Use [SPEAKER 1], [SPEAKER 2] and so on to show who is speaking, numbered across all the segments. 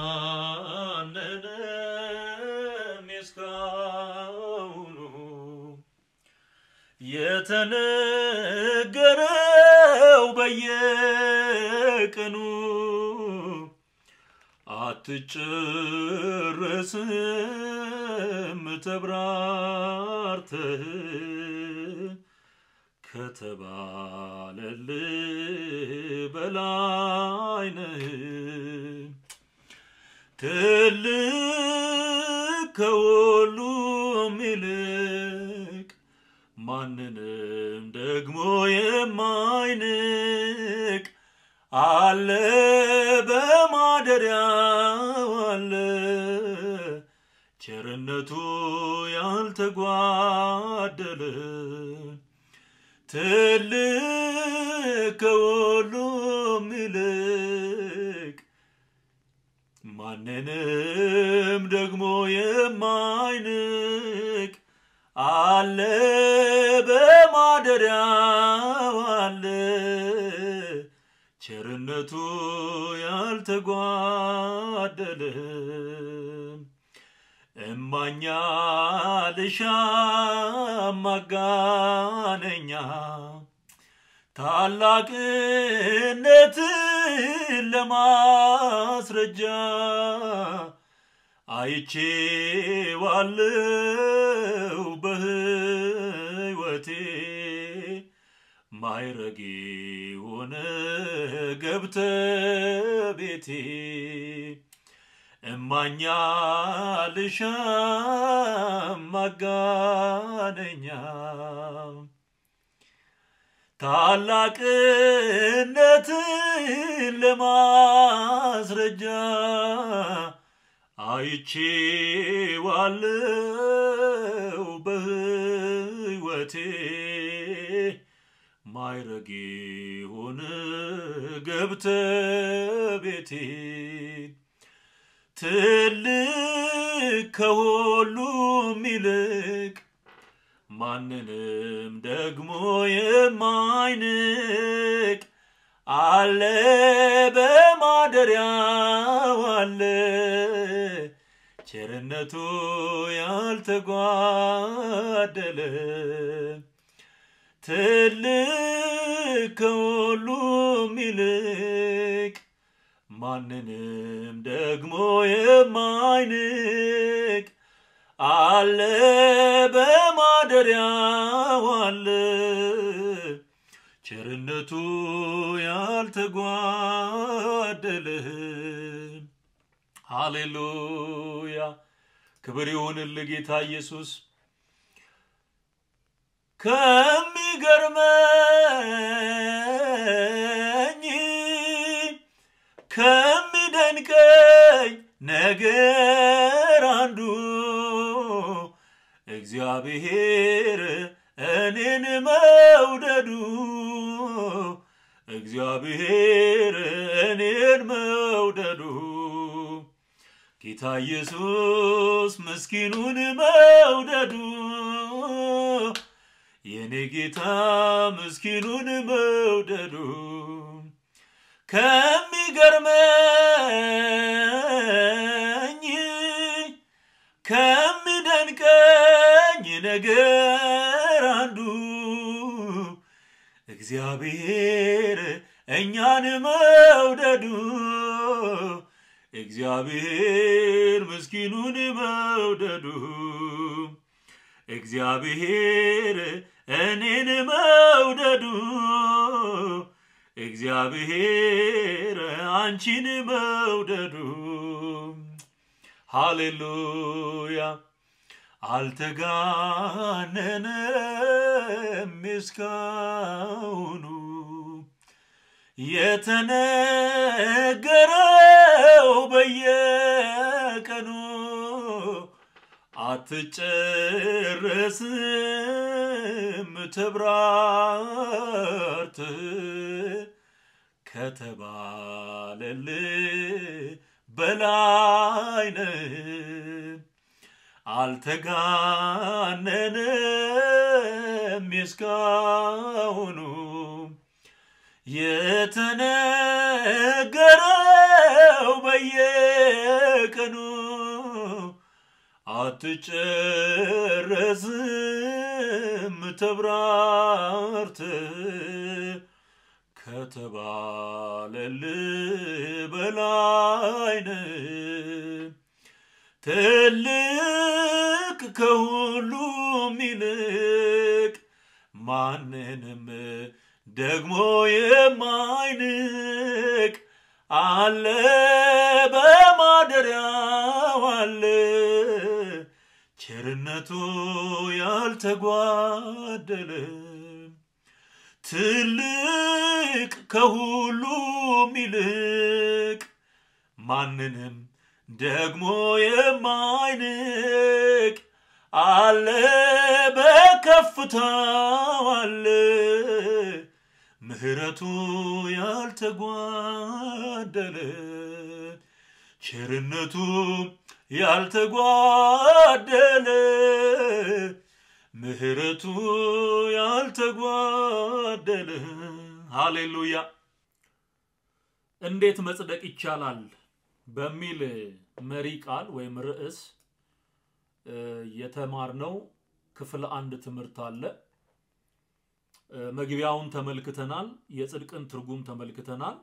[SPEAKER 1] አነነም የተነገረው በየቀኑ አትጨረስም ተብራርተህ ከተባለልህ በላይ ነህ። ትልቅ ከሁሉም ይልቅ ማንንም ደግሞ የማይንቅ አለ በማደሪያው አለ ቸርነቱ ያልተጓደለ ትልቅ ከሁሉ ማንንም ደግሞ የማይንቅ አለ በማደሪያው አለ ቸርነቱ ያልተጓደለ እማኛ ልሻ ማጋነኛ ታላቅነትን ለማስረጃ አይቼዋለው በህይወቴ ማይረግ ሆነ ገብተ ቤቴ እማኛ ልሻ ማጋነኛ ታላቅነትን ለማስረጃ አይቼዋለው በሕይወቴ ማይረግ ሆነ ገብተ ቤቴ ትልቅ ከሁሉም ይልቅ ማንንም ደግሞ የማይንቅ አለ በማደሪያው አለ ቸርነቱ ያልተጓደለ ትልቅ ከሁሉም ይልቅ ማንንም ደግሞ የማይንቅ አለ በማደሪያው አለ ቸርነቱ ያልተጓደለ ሃሌሉያ ክብር ይሁንል ጌታ ኢየሱስ ከሚገርመኝ ከሚደንቀኝ ነገር እግዚአብሔር እኔን መውደዱ እግዚአብሔር እኔን መውደዱ ጌታ ኢየሱስ ምስኪኑን መውደዱ የኔ ጌታ ምስኪኑን መውደዱ ከሚገርመኝ ከሚደንቀኝ ነገር አንዱ እግዚአብሔር እኛን መውደዱ እግዚአብሔር ምስኪኑን መውደዱ እግዚአብሔር እኔን መውደዱ እግዚአብሔር አንቺን መውደዱ ሃሌሉያ አልተጋነነም እስካሁኑ የተነገረው በየቀኑ አትጨርስም ተብራርት ከተባለል በላይ ነህ አልተጋነንም እስካሁኑ የተነገረው በየቀኑ አትጨረስም ተብራርት ከተባለል በላይነ ትልቅ ከሁሉም ይልቅ ማንንም ደግሞ የማይንቅ አለ በማደሪያው አለ ቸርነቱ ያልተጓደለ ትልቅ ከሁሉም ይልቅ ማንንም ደግሞ የማይንቅ አለ በከፍታው አለ ምህረቱ ያልተጓደለ ቸርነቱ ያልተጓደለ ምህረቱ ያልተጓደለ ሃሌሉያ። እንዴት መጽደቅ ይቻላል? በሚል መሪ ቃል ወይም ርዕስ የተማርነው ክፍል አንድ ትምህርት አለ። መግቢያውን ተመልክተናል። የጽድቅን ትርጉም ተመልክተናል።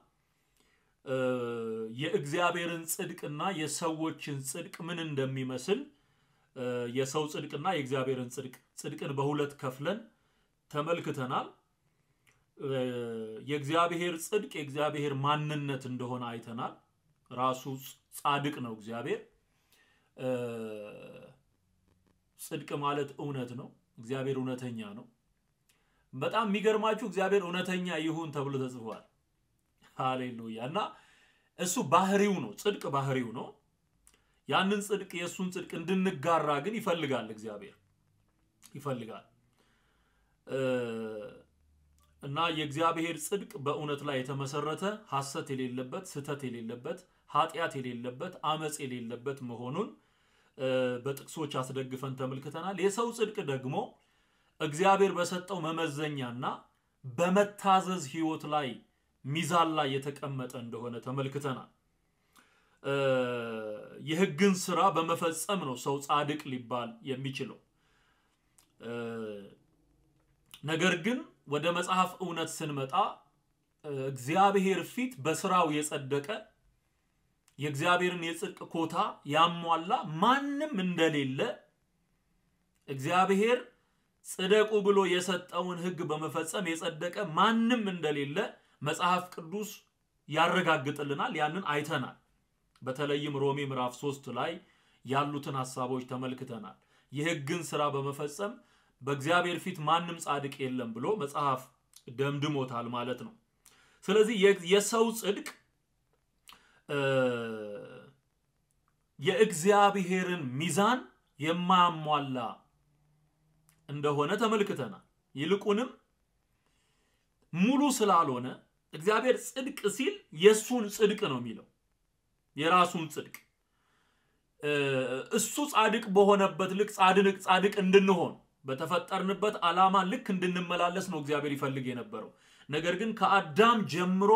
[SPEAKER 1] የእግዚአብሔርን ጽድቅና የሰዎችን ጽድቅ ምን እንደሚመስል የሰው ጽድቅና የእግዚአብሔርን ጽድቅ ጽድቅን በሁለት ከፍለን ተመልክተናል። የእግዚአብሔር ጽድቅ የእግዚአብሔር ማንነት እንደሆነ አይተናል። ራሱ ጻድቅ ነው እግዚአብሔር። ጽድቅ ማለት እውነት ነው። እግዚአብሔር እውነተኛ ነው። በጣም የሚገርማችሁ እግዚአብሔር እውነተኛ ይሁን ተብሎ ተጽፏል። ሃሌሉያ እና እሱ ባህሪው ነው፣ ጽድቅ ባህሪው ነው። ያንን ጽድቅ የእሱን ጽድቅ እንድንጋራ ግን ይፈልጋል እግዚአብሔር ይፈልጋል። እና የእግዚአብሔር ጽድቅ በእውነት ላይ የተመሰረተ ሐሰት የሌለበት ስህተት የሌለበት ኃጢአት የሌለበት አመፅ የሌለበት መሆኑን በጥቅሶች አስደግፈን ተመልክተናል። የሰው ጽድቅ ደግሞ እግዚአብሔር በሰጠው መመዘኛና በመታዘዝ ህይወት ላይ ሚዛን ላይ የተቀመጠ እንደሆነ ተመልክተናል። የህግን ስራ በመፈጸም ነው ሰው ጻድቅ ሊባል የሚችለው። ነገር ግን ወደ መጽሐፍ እውነት ስንመጣ እግዚአብሔር ፊት በስራው የጸደቀ የእግዚአብሔርን የጽድቅ ኮታ ያሟላ ማንም እንደሌለ እግዚአብሔር ጽደቁ ብሎ የሰጠውን ህግ በመፈጸም የጸደቀ ማንም እንደሌለ መጽሐፍ ቅዱስ ያረጋግጥልናል። ያንን አይተናል። በተለይም ሮሜ ምዕራፍ 3 ላይ ያሉትን ሀሳቦች ተመልክተናል። የህግን ስራ በመፈጸም በእግዚአብሔር ፊት ማንም ጻድቅ የለም ብሎ መጽሐፍ ደምድሞታል ማለት ነው። ስለዚህ የሰው ጽድቅ የእግዚአብሔርን ሚዛን የማያሟላ እንደሆነ ተመልክተናል። ይልቁንም ሙሉ ስላልሆነ እግዚአብሔር ጽድቅ ሲል የእሱን ጽድቅ ነው የሚለው የራሱን ጽድቅ እሱ ጻድቅ በሆነበት ልክ ጻድቅ ጻድቅ እንድንሆን በተፈጠርንበት ዓላማ ልክ እንድንመላለስ ነው እግዚአብሔር ይፈልግ የነበረው። ነገር ግን ከአዳም ጀምሮ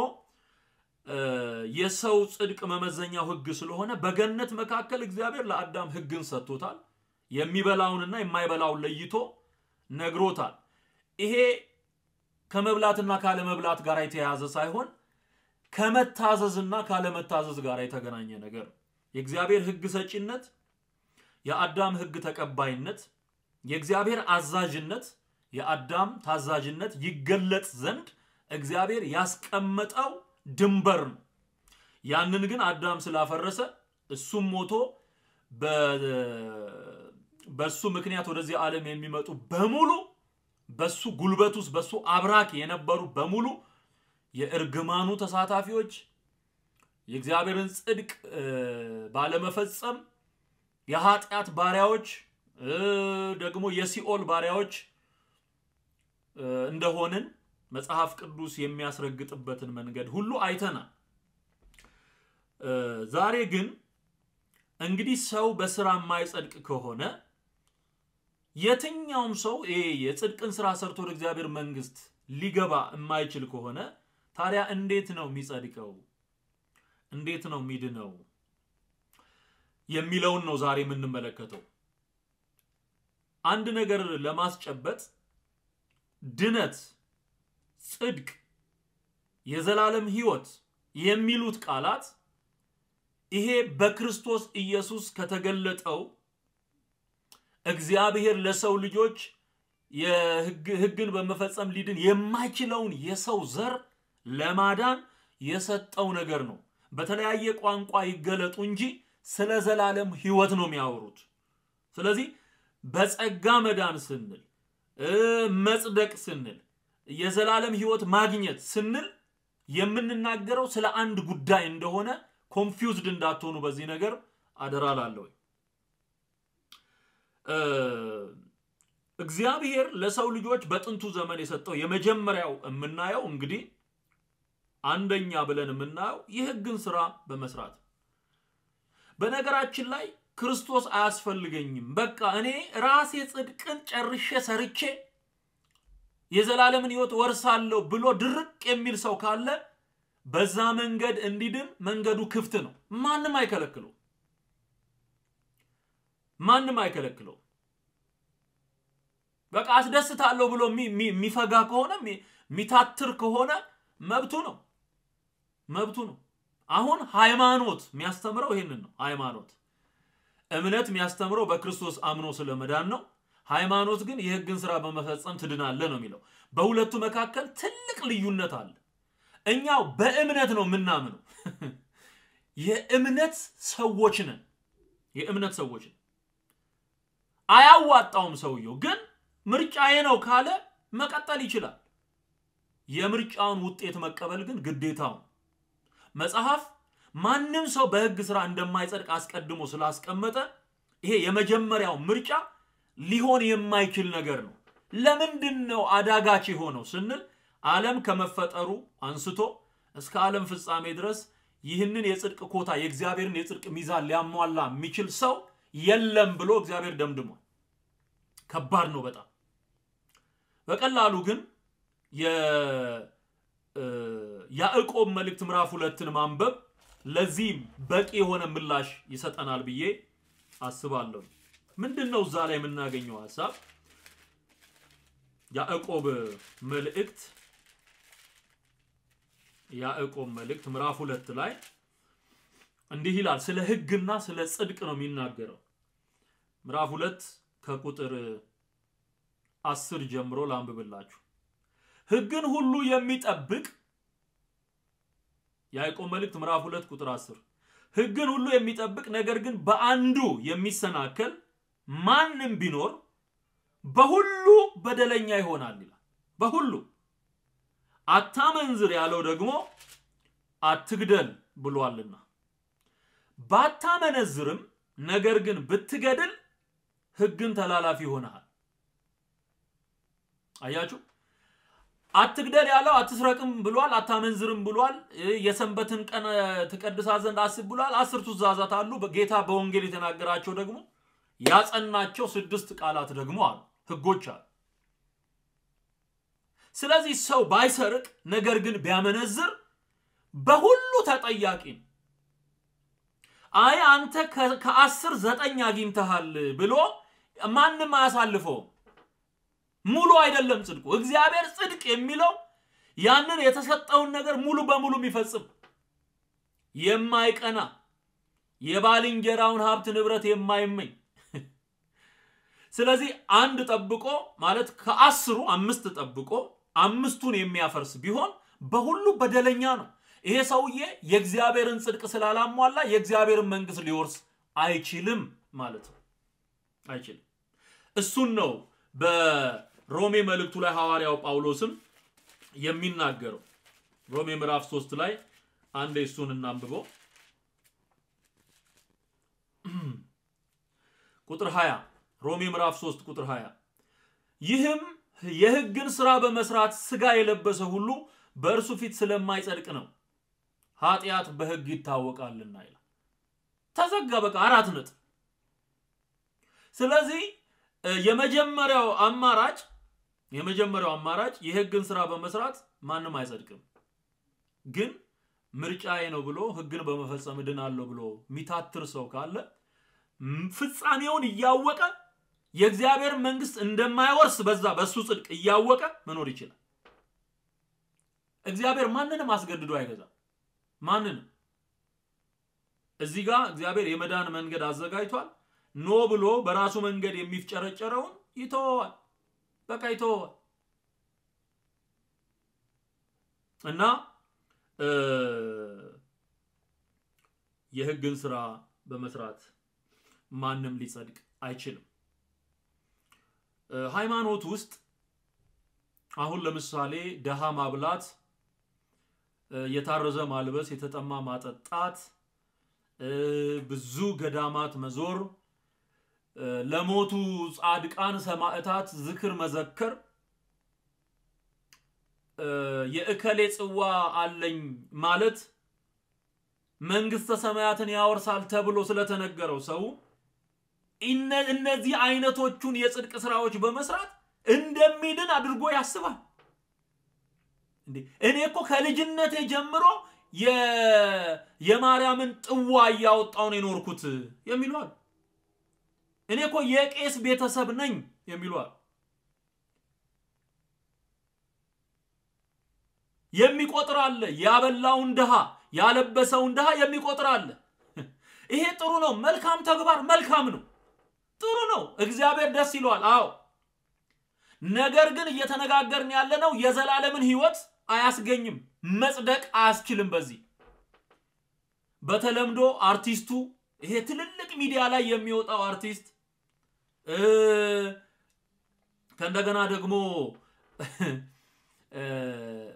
[SPEAKER 1] የሰው ጽድቅ መመዘኛ ህግ ስለሆነ በገነት መካከል እግዚአብሔር ለአዳም ህግን ሰጥቶታል። የሚበላውንና የማይበላውን ለይቶ ነግሮታል። ይሄ ከመብላትና ካለመብላት ጋር የተያያዘ ሳይሆን ከመታዘዝና ካለመታዘዝ ጋር የተገናኘ ነገር የእግዚአብሔር ህግ ሰጪነት፣ የአዳም ህግ ተቀባይነት፣ የእግዚአብሔር አዛዥነት፣ የአዳም ታዛዥነት ይገለጽ ዘንድ እግዚአብሔር ያስቀመጠው ድንበር ነው። ያንን ግን አዳም ስላፈረሰ እሱም ሞቶ በሱ ምክንያት ወደዚህ ዓለም የሚመጡ በሙሉ በሱ ጉልበት ውስጥ በሱ አብራክ የነበሩ በሙሉ የእርግማኑ ተሳታፊዎች የእግዚአብሔርን ጽድቅ ባለመፈጸም የኃጢአት ባሪያዎች ደግሞ የሲኦል ባሪያዎች እንደሆንን መጽሐፍ ቅዱስ የሚያስረግጥበትን መንገድ ሁሉ አይተናል። ዛሬ ግን እንግዲህ ሰው በስራ የማይጸድቅ ከሆነ የትኛውም ሰው ይሄ የጽድቅን ስራ ሰርቶ ወደ እግዚአብሔር መንግስት ሊገባ የማይችል ከሆነ ታዲያ እንዴት ነው የሚጸድቀው? እንዴት ነው የሚድነው? የሚለውን ነው ዛሬ የምንመለከተው። አንድ ነገር ለማስጨበጥ ድነት ጽድቅ፣ የዘላለም ህይወት የሚሉት ቃላት ይሄ በክርስቶስ ኢየሱስ ከተገለጠው እግዚአብሔር ለሰው ልጆች ህግን በመፈጸም ሊድን የማይችለውን የሰው ዘር ለማዳን የሰጠው ነገር ነው። በተለያየ ቋንቋ ይገለጡ እንጂ ስለ ዘላለም ህይወት ነው የሚያወሩት። ስለዚህ በጸጋ መዳን ስንል መጽደቅ ስንል የዘላለም ህይወት ማግኘት ስንል የምንናገረው ስለ አንድ ጉዳይ እንደሆነ ኮንፊውዝድ እንዳትሆኑ በዚህ ነገር አደራላለሁ። እግዚአብሔር ለሰው ልጆች በጥንቱ ዘመን የሰጠው የመጀመሪያው የምናየው እንግዲህ አንደኛ ብለን የምናየው የህግን ስራ በመስራት በነገራችን ላይ ክርስቶስ አያስፈልገኝም፣ በቃ እኔ ራሴ ጽድቅን ጨርሼ ሰርቼ የዘላለምን ህይወት ወርሳለሁ ብሎ ድርቅ የሚል ሰው ካለ በዛ መንገድ እንዲድን መንገዱ ክፍት ነው። ማንም አይከለክለው፣ ማንም አይከለክለው። በቃ አስደስታለሁ ብሎ የሚፈጋ ከሆነ የሚታትር ከሆነ መብቱ ነው፣ መብቱ ነው። አሁን ሃይማኖት የሚያስተምረው ይህንን ነው። ሃይማኖት እምነት የሚያስተምረው በክርስቶስ አምኖ ስለመዳን ነው። ሃይማኖት ግን የህግን ስራ በመፈጸም ትድናለ ነው የሚለው። በሁለቱ መካከል ትልቅ ልዩነት አለ። እኛው በእምነት ነው የምናምነው። የእምነት ሰዎች ነን። የእምነት ሰዎች ነን። አያዋጣውም። ሰውየው ግን ምርጫዬ ነው ካለ መቀጠል ይችላል። የምርጫውን ውጤት መቀበል ግን ግዴታው መጽሐፍ ማንም ሰው በህግ ስራ እንደማይጸድቅ አስቀድሞ ስላስቀመጠ ይሄ የመጀመሪያው ምርጫ ሊሆን የማይችል ነገር ነው። ለምንድን ነው አዳጋች የሆነው ስንል ዓለም ከመፈጠሩ አንስቶ እስከ ዓለም ፍጻሜ ድረስ ይህንን የጽድቅ ኮታ የእግዚአብሔርን የጽድቅ ሚዛን ሊያሟላ የሚችል ሰው የለም ብሎ እግዚአብሔር ደምድሟል። ከባድ ነው በጣም። በቀላሉ ግን የያዕቆብ መልእክት ምዕራፍ ሁለትን ማንበብ ለዚህም በቂ የሆነ ምላሽ ይሰጠናል ብዬ አስባለሁ። ምንድን ነው እዛ ላይ የምናገኘው ሀሳብ? ያዕቆብ መልእክት ያዕቆብ መልእክት ምዕራፍ ሁለት ላይ እንዲህ ይላል። ስለ ህግና ስለ ጽድቅ ነው የሚናገረው። ምዕራፍ ሁለት ከቁጥር አስር ጀምሮ ላንብብላችሁ። ህግን ሁሉ የሚጠብቅ ያዕቆብ መልእክት ምዕራፍ ሁለት ቁጥር አስር ህግን ሁሉ የሚጠብቅ ነገር ግን በአንዱ የሚሰናከል ማንም ቢኖር በሁሉ በደለኛ ይሆናል ይላል። በሁሉ አታመንዝር ያለው ደግሞ አትግደል ብሏልና ባታመነዝርም ነገር ግን ብትገድል ህግን ተላላፊ ይሆናል። አያችሁ፣ አትግደል ያለው አትስረቅም ብሏል፣ አታመንዝርም ብሏል፣ የሰንበትን ቀን ትቀድሳ ዘንድ አስብ ብሏል። አስርቱ ትእዛዛት አሉ። ጌታ በወንጌል የተናገራቸው ደግሞ ያጸናቸው ስድስት ቃላት ደግሞ አሉ፣ ህጎች አሉ። ስለዚህ ሰው ባይሰርቅ ነገር ግን ቢያመነዝር በሁሉ ተጠያቂ ነው። አይ አንተ ከአስር ዘጠኝ አግኝተሃል ብሎ ማንም አያሳልፈውም። ሙሉ አይደለም ጽድቁ። እግዚአብሔር ጽድቅ የሚለው ያንን የተሰጠውን ነገር ሙሉ በሙሉ የሚፈጽም የማይቀና የባልንጀራውን ሀብት ንብረት የማይመኝ ስለዚህ አንድ ጠብቆ ማለት ከአስሩ አምስት ጠብቆ አምስቱን የሚያፈርስ ቢሆን በሁሉ በደለኛ ነው። ይሄ ሰውዬ የእግዚአብሔርን ጽድቅ ስላላሟላ የእግዚአብሔርን መንግስት ሊወርስ አይችልም ማለት ነው። አይችልም። እሱን ነው በሮሜ መልእክቱ ላይ ሐዋርያው ጳውሎስም የሚናገረው። ሮሜ ምዕራፍ 3 ላይ አንዴ እሱን እናንብበው ቁጥር 20 ሮሚ ምዕራፍ 3 ቁጥር 20 ይህም የህግን ስራ በመስራት ስጋ የለበሰ ሁሉ በእርሱ ፊት ስለማይጸድቅ ነው ኃጢአት በህግ ይታወቃልና ይላል ተዘጋ በቃ አራት ነጥብ ስለዚህ የመጀመሪያው አማራጭ የመጀመሪያው አማራጭ የህግን ስራ በመስራት ማንም አይጸድቅም ግን ምርጫዬ ነው ብሎ ህግን በመፈጸም እድናለሁ ብሎ ሚታትር ሰው ካለ ፍጻሜውን እያወቀ የእግዚአብሔር መንግስት እንደማይወርስ በዛ በእሱ ጽድቅ እያወቀ መኖር ይችላል። እግዚአብሔር ማንንም አስገድዶ አይገዛም። ማንንም እዚህ ጋር እግዚአብሔር የመዳን መንገድ አዘጋጅቷል። ኖ ብሎ በራሱ መንገድ የሚፍጨረጨረውን ይተወዋል። በቃ ይተወዋል እና የህግን ስራ በመስራት ማንም ሊጸድቅ አይችልም። ሃይማኖት ውስጥ አሁን ለምሳሌ ደሃ ማብላት፣ የታረዘ ማልበስ፣ የተጠማ ማጠጣት፣ ብዙ ገዳማት መዞር፣ ለሞቱ ጻድቃን ሰማዕታት ዝክር መዘከር፣ የእከሌ ጽዋ አለኝ ማለት መንግስተ ሰማያትን ያወርሳል ተብሎ ስለተነገረው ሰው እነዚህ አይነቶቹን የጽድቅ ስራዎች በመስራት እንደሚድን አድርጎ ያስባል። እኔ እኮ ከልጅነቴ ጀምሮ የማርያምን ጥዋ እያወጣው ነው የኖርኩት የሚሏል። እኔ እኮ የቄስ ቤተሰብ ነኝ የሚሉ የሚቆጥራለ ያበላውን ድሃ ያለበሰውን ድሃ የሚቆጥራለ ይሄ ጥሩ ነው። መልካም ተግባር መልካም ነው። ጥሩ ነው። እግዚአብሔር ደስ ይለዋል። አዎ። ነገር ግን እየተነጋገርን ያለነው የዘላለምን ህይወት አያስገኝም። መጽደቅ አያስችልም። በዚህ በተለምዶ አርቲስቱ ይሄ ትልልቅ ሚዲያ ላይ የሚወጣው አርቲስት ከእንደገና ደግሞ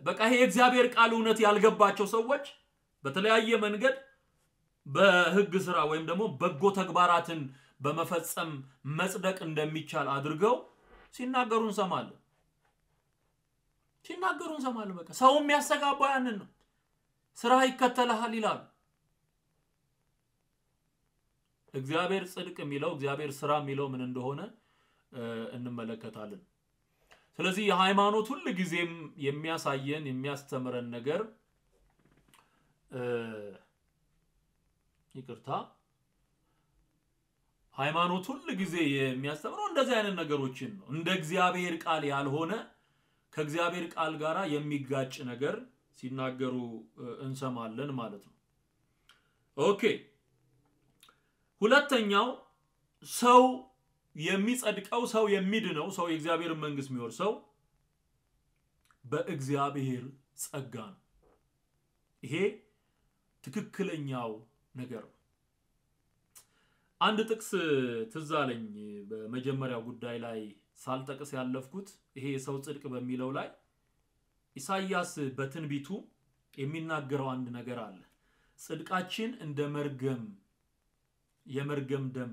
[SPEAKER 1] በቃ ይሄ የእግዚአብሔር ቃል እውነት ያልገባቸው ሰዎች በተለያየ መንገድ በህግ ስራ ወይም ደግሞ በጎ ተግባራትን በመፈጸም መጽደቅ እንደሚቻል አድርገው ሲናገሩ እንሰማለን። ሲናገሩ እንሰማለን። በቃ ሰው የሚያስተጋባው ያንን ነው። ስራ ይከተልሃል ይላሉ። እግዚአብሔር ጽድቅ የሚለው እግዚአብሔር ስራ የሚለው ምን እንደሆነ እንመለከታለን። ስለዚህ የሃይማኖት ሁል ጊዜም የሚያሳየን የሚያስተምረን ነገር ይቅርታ ሃይማኖት ሁል ጊዜ የሚያስተምረው እንደዚህ አይነት ነገሮችን ነው። እንደ እግዚአብሔር ቃል ያልሆነ ከእግዚአብሔር ቃል ጋር የሚጋጭ ነገር ሲናገሩ እንሰማለን ማለት ነው። ኦኬ ሁለተኛው ሰው የሚጸድቀው ሰው የሚድነው ሰው የእግዚአብሔር መንግስት የሚወርሰው በእግዚአብሔር ጸጋ ነው። ይሄ ትክክለኛው ነገር ነው። አንድ ጥቅስ ትዝ አለኝ በመጀመሪያው ጉዳይ ላይ ሳልጠቅስ ያለፍኩት ይሄ የሰው ጽድቅ በሚለው ላይ ኢሳይያስ በትንቢቱ የሚናገረው አንድ ነገር አለ። ጽድቃችን እንደ መርገም የመርገም ደም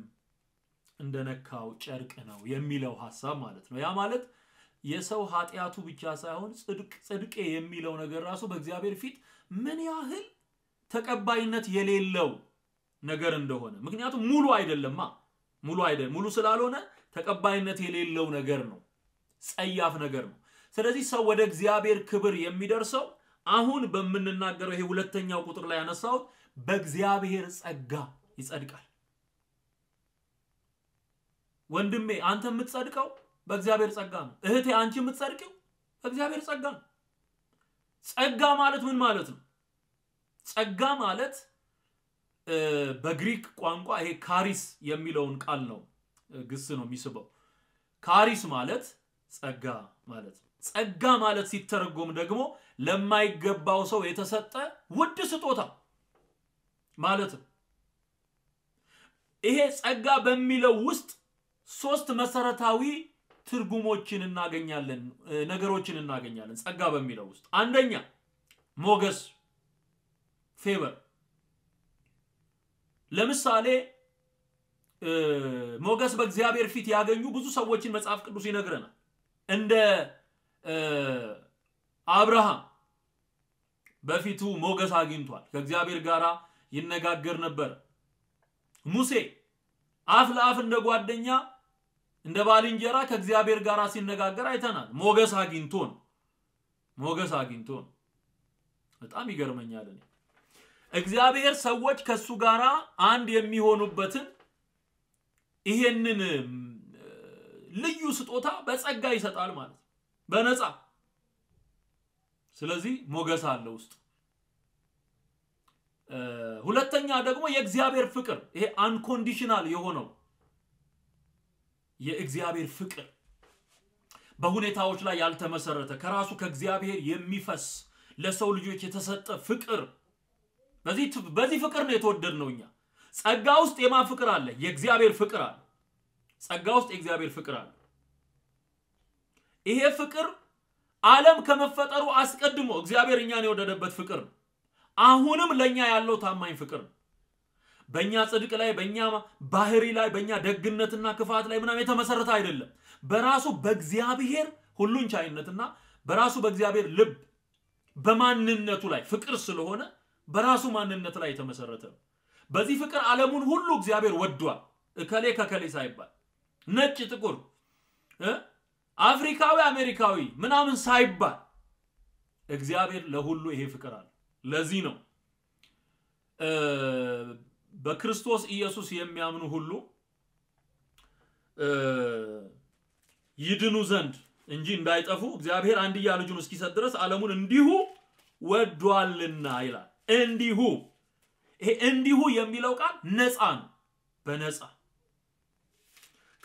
[SPEAKER 1] እንደነካው ጨርቅ ነው የሚለው ሀሳብ ማለት ነው። ያ ማለት የሰው ኃጢአቱ ብቻ ሳይሆን ጽድቅ ጽድቄ የሚለው ነገር ራሱ በእግዚአብሔር ፊት ምን ያህል ተቀባይነት የሌለው ነገር እንደሆነ ምክንያቱም ሙሉ አይደለማ ሙሉ አይደለም ሙሉ ስላልሆነ ተቀባይነት የሌለው ነገር ነው ጸያፍ ነገር ነው ስለዚህ ሰው ወደ እግዚአብሔር ክብር የሚደርሰው አሁን በምንናገረው ይሄ ሁለተኛው ቁጥር ላይ ያነሳሁት በእግዚአብሔር ጸጋ ይጸድቃል ወንድሜ አንተ የምትጸድቀው በእግዚአብሔር ጸጋ ነው እህቴ አንቺ የምትጸድቂው በእግዚአብሔር ጸጋ ነው ጸጋ ማለት ምን ማለት ነው ጸጋ ማለት በግሪክ ቋንቋ ይሄ ካሪስ የሚለውን ቃል ነው ግስ ነው የሚስበው። ካሪስ ማለት ጸጋ ማለት ነው። ጸጋ ማለት ሲተረጎም ደግሞ ለማይገባው ሰው የተሰጠ ውድ ስጦታ ማለት ነው። ይሄ ጸጋ በሚለው ውስጥ ሶስት መሰረታዊ ትርጉሞችን እናገኛለን፣ ነገሮችን እናገኛለን። ጸጋ በሚለው ውስጥ አንደኛ ሞገስ ፌቨር ለምሳሌ ሞገስ በእግዚአብሔር ፊት ያገኙ ብዙ ሰዎችን መጽሐፍ ቅዱስ ይነግረናል። እንደ አብርሃም በፊቱ ሞገስ አግኝቷል፣ ከእግዚአብሔር ጋር ይነጋገር ነበር። ሙሴ አፍ ለአፍ እንደ ጓደኛ እንደ ባልንጀራ ከእግዚአብሔር ጋር ሲነጋገር አይተናል። ሞገስ አግኝቶ ነው። ሞገስ አግኝቶ ነው። በጣም ይገርመኛል እኔ እግዚአብሔር ሰዎች ከሱ ጋር አንድ የሚሆኑበትን ይሄንን ልዩ ስጦታ በጸጋ ይሰጣል ማለት ነው፣ በነፃ ስለዚህ ሞገስ አለ ውስጥ። ሁለተኛ ደግሞ የእግዚአብሔር ፍቅር፣ ይሄ አንኮንዲሽናል የሆነው የእግዚአብሔር ፍቅር በሁኔታዎች ላይ ያልተመሰረተ ከራሱ ከእግዚአብሔር የሚፈስ ለሰው ልጆች የተሰጠ ፍቅር በዚህ ፍቅር ነው የተወደድነው እኛ። ጸጋ ውስጥ የማን ፍቅር አለ? የእግዚአብሔር ፍቅር አለ። ጸጋ ውስጥ የእግዚአብሔር ፍቅር አለ። ይሄ ፍቅር ዓለም ከመፈጠሩ አስቀድሞ እግዚአብሔር እኛን የወደደበት ፍቅር ነው። አሁንም ለእኛ ያለው ታማኝ ፍቅር ነው። በእኛ ጽድቅ ላይ፣ በእኛ ባህሪ ላይ፣ በእኛ ደግነትና ክፋት ላይ ምናምን የተመሰረተ አይደለም። በራሱ በእግዚአብሔር ሁሉን ቻይነትና በራሱ በእግዚአብሔር ልብ በማንነቱ ላይ ፍቅር ስለሆነ በራሱ ማንነት ላይ የተመሰረተ ነው። በዚህ ፍቅር ዓለሙን ሁሉ እግዚአብሔር ወዷል። እከሌ ከከሌ ሳይባል ነጭ፣ ጥቁር፣ አፍሪካዊ፣ አሜሪካዊ ምናምን ሳይባል እግዚአብሔር ለሁሉ ይሄ ፍቅር አለ። ለዚህ ነው በክርስቶስ ኢየሱስ የሚያምኑ ሁሉ ይድኑ ዘንድ እንጂ እንዳይጠፉ እግዚአብሔር አንድያ ልጁን እስኪሰጥ ድረስ ዓለሙን እንዲሁ ወዷልና ይላል። እንዲሁ ይሄ እንዲሁ የሚለው ቃል ነፃ ነው። በነፃ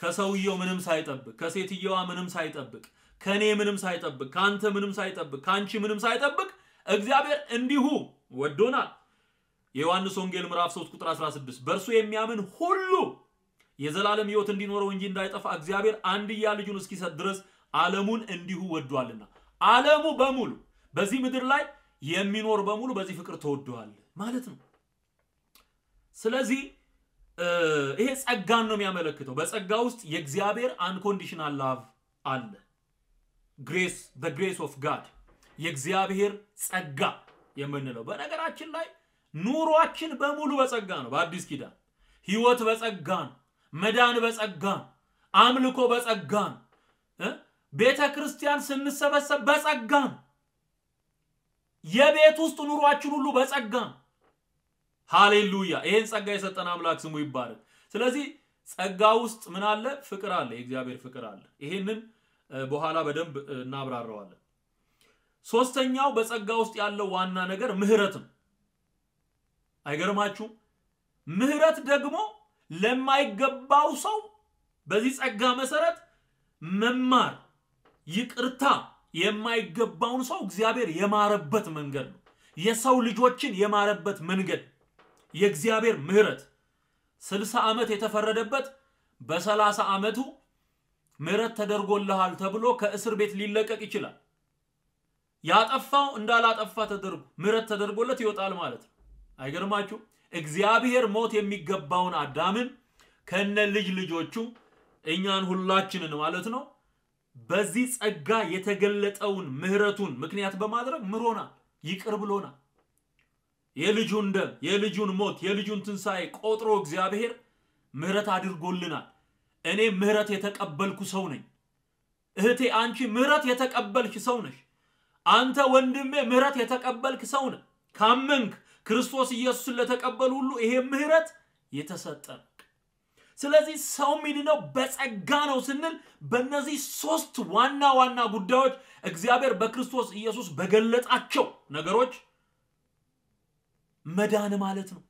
[SPEAKER 1] ከሰውየው ምንም ሳይጠብቅ፣ ከሴትየዋ ምንም ሳይጠብቅ፣ ከኔ ምንም ሳይጠብቅ፣ ከአንተ ምንም ሳይጠብቅ፣ ከአንቺ ምንም ሳይጠብቅ እግዚአብሔር እንዲሁ ወዶናል። የዮሐንስ ወንጌል ምዕራፍ 3 ቁጥር 16 በእርሱ የሚያምን ሁሉ የዘላለም ሕይወት እንዲኖረው እንጂ እንዳይጠፋ እግዚአብሔር አንድያ ልጁን እስኪሰጥ ድረስ ዓለሙን እንዲሁ ወዷልና ዓለሙ በሙሉ በዚህ ምድር ላይ የሚኖር በሙሉ በዚህ ፍቅር ተወደዋል ማለት ነው። ስለዚህ ይሄ ጸጋን ነው የሚያመለክተው። በጸጋ ውስጥ የእግዚአብሔር አንኮንዲሽናል ላቭ አለ። ግሬስ ግሬስ ኦፍ ጋድ የእግዚአብሔር ጸጋ የምንለው በነገራችን ላይ ኑሯችን በሙሉ በጸጋ ነው። በአዲስ ኪዳን ህይወት በጸጋ ነው። መዳን በጸጋ አምልኮ በጸጋ ነው። ቤተ ክርስቲያን ስንሰበሰብ በጸጋ ነው። የቤት ውስጥ ኑሯችን ሁሉ በጸጋ ሃሌሉያ። ይሄን ጸጋ የሰጠን አምላክ ስሙ ይባረክ። ስለዚህ ጸጋ ውስጥ ምን አለ? ፍቅር አለ፣ የእግዚአብሔር ፍቅር አለ። ይሄንን በኋላ በደንብ እናብራረዋለን። ሶስተኛው በጸጋ ውስጥ ያለው ዋና ነገር ምህረት ነው። አይገርማችሁም? ምህረት ደግሞ ለማይገባው ሰው በዚህ ጸጋ መሰረት መማር፣ ይቅርታ የማይገባውን ሰው እግዚአብሔር የማረበት መንገድ ነው። የሰው ልጆችን የማረበት መንገድ የእግዚአብሔር ምህረት ስልሳ ዓመት የተፈረደበት በሰላሳ ዓመቱ ምህረት ተደርጎልሃል ተብሎ ከእስር ቤት ሊለቀቅ ይችላል። ያጠፋው እንዳላጠፋ ተደርጎ ምህረት ተደርጎለት ይወጣል ማለት ነው። አይገርማችሁ? እግዚአብሔር ሞት የሚገባውን አዳምን ከነ ልጅ ልጆቹ እኛን ሁላችንን ማለት ነው በዚህ ጸጋ የተገለጠውን ምህረቱን ምክንያት በማድረግ ምሮናል፣ ይቅር ብሎናል። የልጁን ደም፣ የልጁን ሞት፣ የልጁን ትንሣኤ ቆጥሮ እግዚአብሔር ምህረት አድርጎልናል። እኔ ምህረት የተቀበልኩ ሰው ነኝ። እህቴ አንቺ ምህረት የተቀበልሽ ሰው ነሽ። አንተ ወንድሜ ምህረት የተቀበልክ ሰው ነህ። ካመንክ ክርስቶስ ኢየሱስን ለተቀበሉ ሁሉ ይሄ ምህረት የተሰጠ ነው። ስለዚህ ሰው የሚድነው በጸጋ ነው ስንል በእነዚህ ሶስት ዋና ዋና ጉዳዮች እግዚአብሔር በክርስቶስ ኢየሱስ በገለጣቸው ነገሮች መዳን ማለት ነው።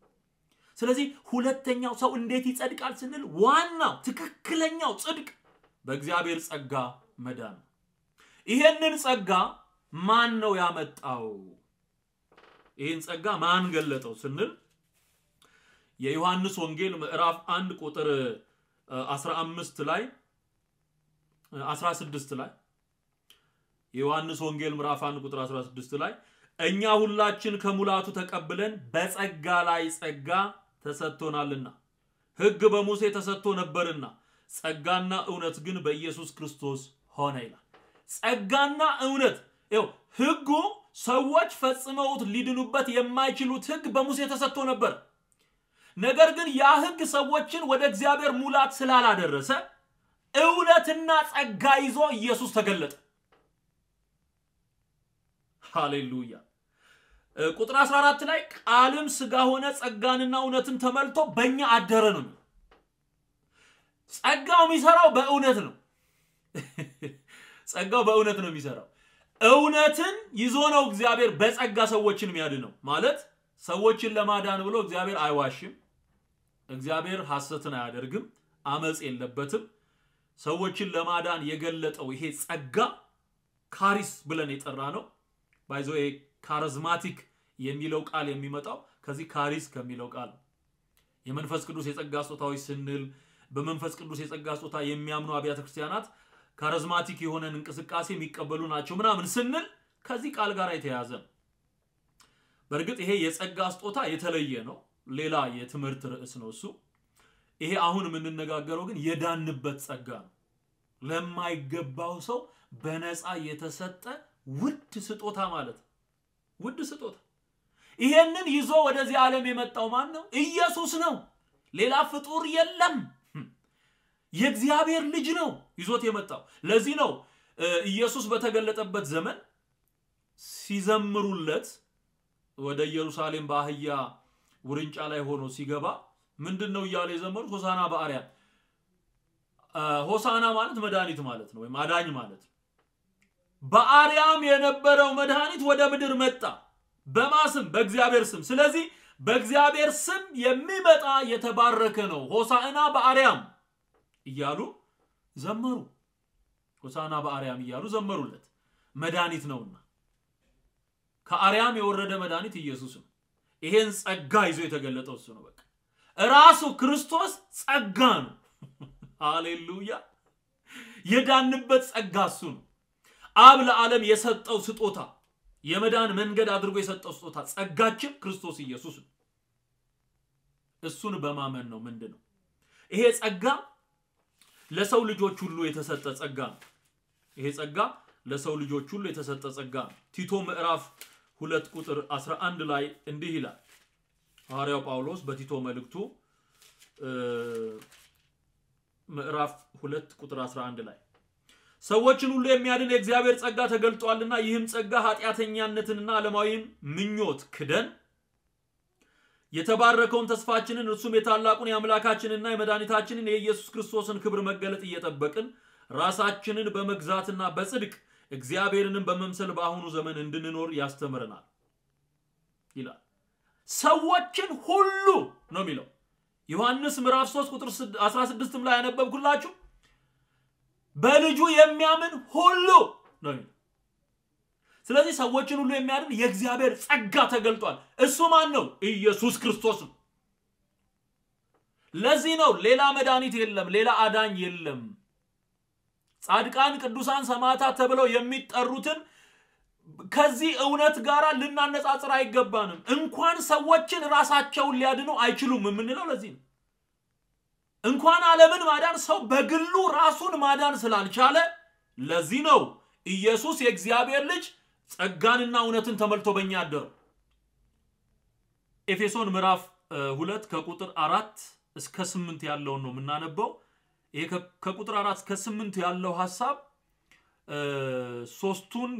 [SPEAKER 1] ስለዚህ ሁለተኛው ሰው እንዴት ይጸድቃል ስንል ዋናው ትክክለኛው ጽድቅ በእግዚአብሔር ጸጋ መዳን ነው። ይሄንን ጸጋ ማን ነው ያመጣው? ይህን ጸጋ ማን ገለጠው ስንል የዮሐንስ ወንጌል ምዕራፍ 1 ቁጥር 15 ላይ 16 ላይ የዮሐንስ ወንጌል ምዕራፍ 1 ቁጥር 16 ላይ እኛ ሁላችን ከሙላቱ ተቀብለን በጸጋ ላይ ጸጋ ተሰጥቶናልና ህግ በሙሴ ተሰጥቶ ነበርና ጸጋና እውነት ግን በኢየሱስ ክርስቶስ ሆነ ይላል። ጸጋና እውነት ይኸው ህጉ ሰዎች ፈጽመውት ሊድኑበት የማይችሉት ህግ በሙሴ ተሰጥቶ ነበር። ነገር ግን ያ ህግ ሰዎችን ወደ እግዚአብሔር ሙላት ስላላደረሰ እውነትና ጸጋ ይዞ ኢየሱስ ተገለጠ። ሃሌሉያ። ቁጥር 14 ላይ ቃልም ስጋ ሆነ ጸጋንና እውነትን ተመልቶ በእኛ አደረ ነው። ጸጋው የሚሰራው በእውነት ነው። ጸጋው በእውነት ነው የሚሰራው። እውነትን ይዞ ነው እግዚአብሔር በጸጋ ሰዎችን የሚያድነው ማለት ሰዎችን ለማዳን ብሎ እግዚአብሔር አይዋሽም። እግዚአብሔር ሐሰትን አያደርግም፣ አመፅ የለበትም። ሰዎችን ለማዳን የገለጠው ይሄ ጸጋ ካሪስ ብለን የጠራ ነው። ባይዞ ካሪዝማቲክ የሚለው ቃል የሚመጣው ከዚህ ካሪስ ከሚለው ቃል የመንፈስ ቅዱስ የጸጋ ስጦታዎች ስንል በመንፈስ ቅዱስ የጸጋ ስጦታ የሚያምኑ አብያተ ክርስቲያናት ካሪዝማቲክ የሆነን እንቅስቃሴ የሚቀበሉ ናቸው ምናምን ስንል ከዚህ ቃል ጋር የተያዘ ነው። በእርግጥ ይሄ የጸጋ ስጦታ የተለየ ነው። ሌላ የትምህርት ርዕስ ነው እሱ። ይሄ አሁን የምንነጋገረው ግን የዳንበት ጸጋ ነው። ለማይገባው ሰው በነፃ የተሰጠ ውድ ስጦታ ማለት ነው። ውድ ስጦታ። ይሄንን ይዞ ወደዚህ ዓለም የመጣው ማን ነው? ኢየሱስ ነው። ሌላ ፍጡር የለም። የእግዚአብሔር ልጅ ነው ይዞት የመጣው። ለዚህ ነው ኢየሱስ በተገለጠበት ዘመን ሲዘምሩለት ወደ ኢየሩሳሌም በአህያ ውርንጫ ላይ ሆኖ ሲገባ ምንድን ነው እያለ የዘመሩት ሆሳና በአርያም ሆሳና ማለት መድኃኒት ማለት ነው ወይም አዳኝ ማለት ነው በአርያም የነበረው መድኃኒት ወደ ምድር መጣ በማ ስም በእግዚአብሔር ስም ስለዚህ በእግዚአብሔር ስም የሚመጣ የተባረከ ነው ሆሳዕና በአርያም እያሉ ዘመሩ ሆሳዕና በአርያም እያሉ ዘመሩለት መድኃኒት ነውና ከአርያም የወረደ መድኃኒት ኢየሱስ ነው ይሄን ጸጋ ይዞ የተገለጠው እሱ ነው። በቃ ራሱ ክርስቶስ ጸጋ ነው። ሃሌሉያ! የዳንበት ጸጋ እሱ ነው። አብ ለዓለም የሰጠው ስጦታ የመዳን መንገድ አድርጎ የሰጠው ስጦታ ጸጋችን ክርስቶስ ኢየሱስ ነው። እሱን በማመን ነው። ምንድን ነው ይሄ ጸጋ? ለሰው ልጆች ሁሉ የተሰጠ ጸጋ ነው። ይሄ ጸጋ ለሰው ልጆች ሁሉ የተሰጠ ጸጋ ነው። ቲቶ ምዕራፍ ሁለት ቁጥር 11 ላይ እንዲህ ይላል ሐዋርያው ጳውሎስ በቲቶ መልእክቱ ምዕራፍ 2 ቁጥር 11 ላይ ሰዎችን ሁሉ የሚያድን የእግዚአብሔር ጸጋ ተገልጧልና ይህም ጸጋ ኃጢአተኛነትንና ዓለማዊም ምኞት ክደን የተባረከውን ተስፋችንን እርሱም የታላቁን የአምላካችንና የመድኃኒታችንን የኢየሱስ ክርስቶስን ክብር መገለጥ እየጠበቅን ራሳችንን በመግዛትና በጽድቅ እግዚአብሔርንም በመምሰል በአሁኑ ዘመን እንድንኖር ያስተምረናል ይላል። ሰዎችን ሁሉ ነው የሚለው ዮሐንስ ምዕራፍ 3 ቁጥር 16 ላይ ያነበብኩላችሁ በልጁ የሚያምን ሁሉ ነው የሚለው። ስለዚህ ሰዎችን ሁሉ የሚያድን የእግዚአብሔር ጸጋ ተገልጧል። እሱ ማን ነው? ኢየሱስ ክርስቶስ ነው። ለዚህ ነው ሌላ መድኃኒት የለም፣ ሌላ አዳኝ የለም። ጻድቃን፣ ቅዱሳን፣ ሰማዕታት ተብለው የሚጠሩትን ከዚህ እውነት ጋር ልናነጻጽር አይገባንም። እንኳን ሰዎችን ራሳቸውን ሊያድኑ አይችሉም የምንለው ለዚህ ነው። እንኳን ዓለምን ማዳን ሰው በግሉ ራሱን ማዳን ስላልቻለ ለዚህ ነው ኢየሱስ የእግዚአብሔር ልጅ ጸጋንና እውነትን ተመልቶ በእኛ አደሩ። ኤፌሶን ምዕራፍ ሁለት ከቁጥር አራት እስከ ስምንት ያለውን ነው የምናነበው። ይሄ ከቁጥር አራት እስከ ስምንት ያለው ሀሳብ ሶስቱን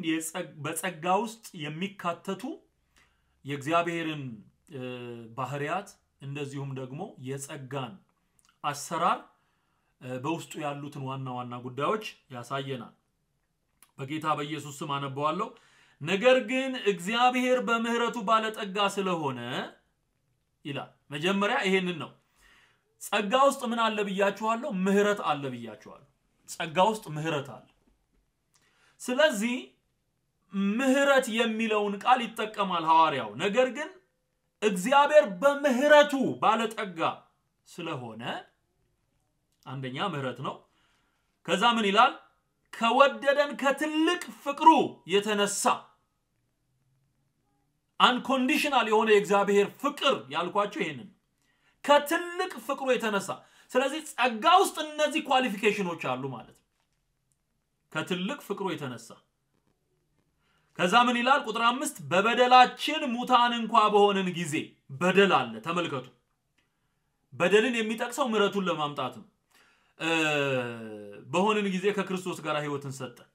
[SPEAKER 1] በጸጋ ውስጥ የሚካተቱ የእግዚአብሔርን ባህሪያት እንደዚሁም ደግሞ የጸጋን አሰራር በውስጡ ያሉትን ዋና ዋና ጉዳዮች ያሳየናል። በጌታ በኢየሱስ ስም አነበዋለሁ። ነገር ግን እግዚአብሔር በምህረቱ ባለጠጋ ስለሆነ ይላል። መጀመሪያ ይሄንን ነው ጸጋ ውስጥ ምን አለ ብያችኋለሁ? ምህረት አለ ብያችኋለሁ። ጸጋ ውስጥ ምህረት አለ። ስለዚህ ምህረት የሚለውን ቃል ይጠቀማል ሐዋርያው። ነገር ግን እግዚአብሔር በምህረቱ ባለጠጋ ስለሆነ አንደኛ ምህረት ነው። ከዛ ምን ይላል? ከወደደን ከትልቅ ፍቅሩ የተነሳ አንኮንዲሽናል የሆነ የእግዚአብሔር ፍቅር ያልኳቸው ይሄንን ከትልቅ ፍቅሩ የተነሳ ስለዚህ ጸጋ ውስጥ እነዚህ ኳሊፊኬሽኖች አሉ ማለት ነው። ከትልቅ ፍቅሩ የተነሳ ከዛ ምን ይላል? ቁጥር አምስት በበደላችን ሙታን እንኳ በሆንን ጊዜ በደል አለ። ተመልከቱ፣ በደልን የሚጠቅሰው ምረቱን ለማምጣት ነው። በሆንን ጊዜ ከክርስቶስ ጋር ህይወትን ሰጠን፣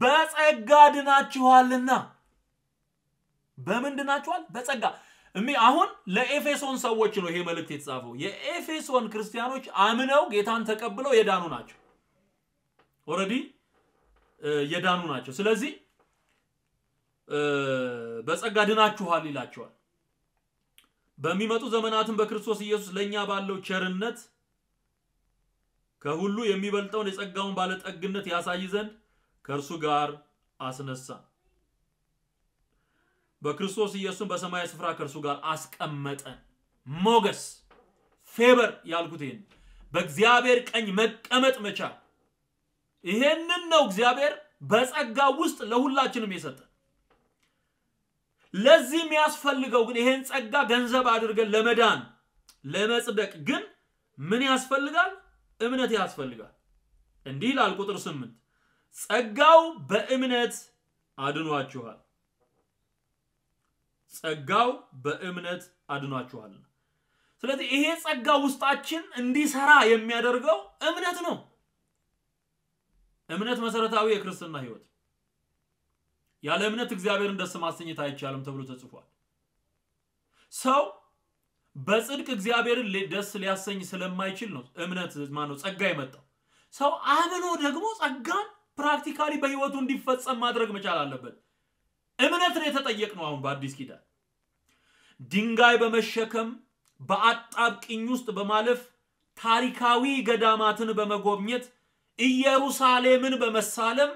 [SPEAKER 1] በጸጋ ድናችኋልና። በምን ድናችኋል? በጸጋ አሁን ለኤፌሶን ሰዎች ነው ይሄ መልእክት የተጻፈው። የኤፌሶን ክርስቲያኖች አምነው ጌታን ተቀብለው የዳኑ ናቸው። ኦረዲ የዳኑ ናቸው። ስለዚህ በጸጋ ድናችኋል ይላቸዋል። በሚመጡ ዘመናትም በክርስቶስ ኢየሱስ ለእኛ ባለው ቸርነት ከሁሉ የሚበልጠውን የጸጋውን ባለጠግነት ያሳይ ዘንድ ከእርሱ ጋር አስነሳን። በክርስቶስ ኢየሱስን በሰማያዊ ስፍራ ከእርሱ ጋር አስቀመጠን። ሞገስ ፌበር ያልኩት ይህን በእግዚአብሔር ቀኝ መቀመጥ መቻል ይሄንን ነው እግዚአብሔር በጸጋ ውስጥ ለሁላችንም የሰጠን። ለዚህ የሚያስፈልገው ግን ይሄን ጸጋ ገንዘብ አድርገን ለመዳን ለመጽደቅ ግን ምን ያስፈልጋል? እምነት ያስፈልጋል። እንዲህ ይላል ቁጥር ስምንት ጸጋው በእምነት አድኗችኋል ጸጋው በእምነት አድኗችኋል። ስለዚህ ይሄ ጸጋ ውስጣችን እንዲሰራ የሚያደርገው እምነት ነው። እምነት መሰረታዊ የክርስትና ህይወት። ያለ እምነት እግዚአብሔርን ደስ ማሰኘት አይቻልም ተብሎ ተጽፏል። ሰው በጽድቅ እግዚአብሔርን ደስ ሊያሰኝ ስለማይችል ነው እምነት ማነው ጸጋ የመጣው። ሰው አምኖ ደግሞ ጸጋን ፕራክቲካሊ በህይወቱ እንዲፈጸም ማድረግ መቻል አለበት። እምነት ነው የተጠየቅ ነው። አሁን በአዲስ ኪዳን ድንጋይ በመሸከም በአጣብቅኝ ውስጥ በማለፍ ታሪካዊ ገዳማትን በመጎብኘት ኢየሩሳሌምን በመሳለም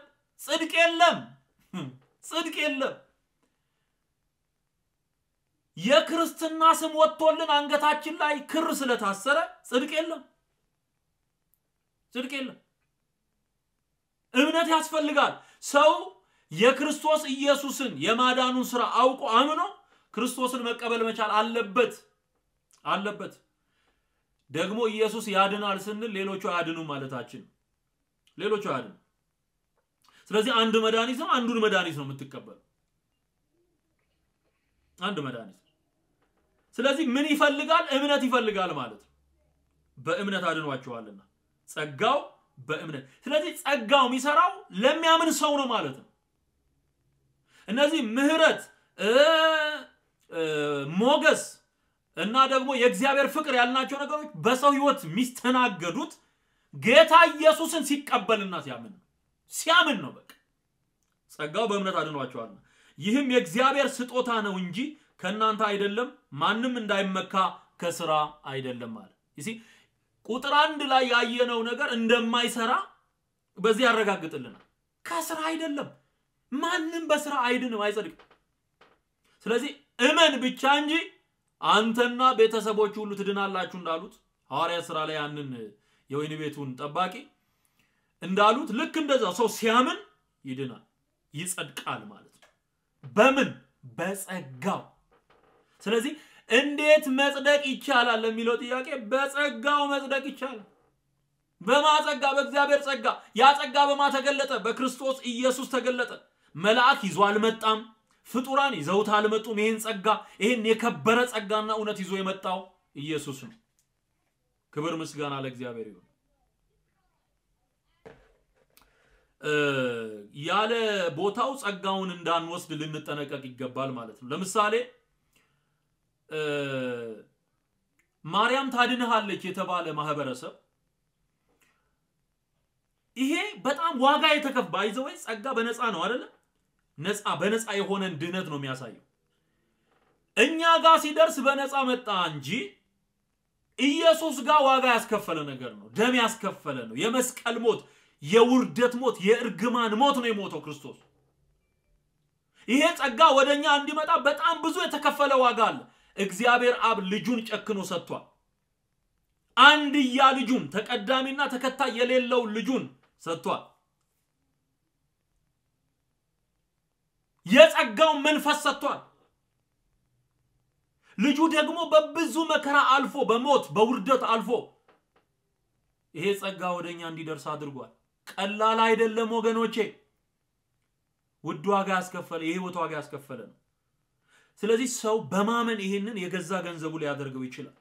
[SPEAKER 1] ጽድቅ የለም፣ ጽድቅ የለም። የክርስትና ስም ወጥቶልን አንገታችን ላይ ክር ስለታሰረ ጽድቅ የለም፣ ጽድቅ የለም። እምነት ያስፈልጋል። ሰው የክርስቶስ ኢየሱስን የማዳኑን ስራ አውቆ አምኖ ክርስቶስን መቀበል መቻል አለበት አለበት። ደግሞ ኢየሱስ ያድናል ስንል ሌሎቹ አያድኑም ማለታችን ሌሎቹ አያድኑም። ስለዚህ አንድ መድኃኒት ነው፣ አንዱን መድኃኒት ነው የምትቀበሉ። አንድ መድኃኒት። ስለዚህ ምን ይፈልጋል? እምነት ይፈልጋል ማለት ነው። በእምነት አድኗቸዋልና ጸጋው በእምነት ስለዚህ ጸጋው የሚሰራው ለሚያምን ሰው ነው ማለት ነው። እነዚህ ምህረት፣ ሞገስ እና ደግሞ የእግዚአብሔር ፍቅር ያልናቸው ነገሮች በሰው ህይወት የሚስተናገዱት ጌታ ኢየሱስን ሲቀበልና ሲያምን ሲያምን ነው። በቃ ጸጋው በእምነት አድኗቸዋል። ይህም የእግዚአብሔር ስጦታ ነው እንጂ ከእናንተ አይደለም፣ ማንም እንዳይመካ ከስራ አይደለም አለ። ይሲ ቁጥር አንድ ላይ ያየነው ነገር እንደማይሰራ በዚህ ያረጋግጥልናል። ከስራ አይደለም። ማንም በስራ አይድንም፣ አይጸድቅም። ስለዚህ እመን ብቻ እንጂ አንተና ቤተሰቦች ሁሉ ትድናላችሁ እንዳሉት ሐዋርያ ስራ ላይ ያንን የወይን ቤቱን ጠባቂ እንዳሉት ልክ እንደዛ ሰው ሲያምን ይድናል፣ ይጸድቃል ማለት ነው። በምን በጸጋው። ስለዚህ እንዴት መጽደቅ ይቻላል ለሚለው ጥያቄ በጸጋው መጽደቅ ይቻላል። በማጸጋ በእግዚአብሔር ጸጋ። ያጸጋ በማ ተገለጠ? በክርስቶስ ኢየሱስ ተገለጠ። መልአክ ይዞ አልመጣም። ፍጡራን ይዘውት አልመጡም። ይህን ጸጋ ይህን የከበረ ጸጋና እውነት ይዞ የመጣው ኢየሱስ ነው። ክብር ምስጋና ለእግዚአብሔር ይሁን። ያለ ቦታው ጸጋውን እንዳንወስድ ልንጠነቀቅ ይገባል ማለት ነው። ለምሳሌ ማርያም ታድንሃለች የተባለ ማህበረሰብ ይሄ በጣም ዋጋ የተከባ ይዘወይ ጸጋ በነፃ ነው አይደለም ነፃ በነፃ የሆነን ድህነት ነው የሚያሳየው። እኛ ጋር ሲደርስ በነፃ መጣ እንጂ ኢየሱስ ጋር ዋጋ ያስከፈለ ነገር ነው። ደም ያስከፈለ ነው። የመስቀል ሞት፣ የውርደት ሞት፣ የእርግማን ሞት ነው የሞተው ክርስቶስ። ይሄ ጸጋ ወደ እኛ እንዲመጣ በጣም ብዙ የተከፈለ ዋጋ አለ። እግዚአብሔር አብ ልጁን ጨክኖ ሰጥቷል። አንድያ ልጁን ተቀዳሚና ተከታይ የሌለው ልጁን ሰጥቷል። የጸጋው መንፈስ ሰጥቷል። ልጁ ደግሞ በብዙ መከራ አልፎ በሞት በውርደት አልፎ ይሄ ጸጋ ወደኛ እንዲደርስ አድርጓል። ቀላል አይደለም ወገኖቼ። ውድ ዋጋ ያስከፈለ የህይወት ዋጋ ያስከፈለ ነው። ስለዚህ ሰው በማመን ይሄንን የገዛ ገንዘቡ ሊያደርገው ይችላል።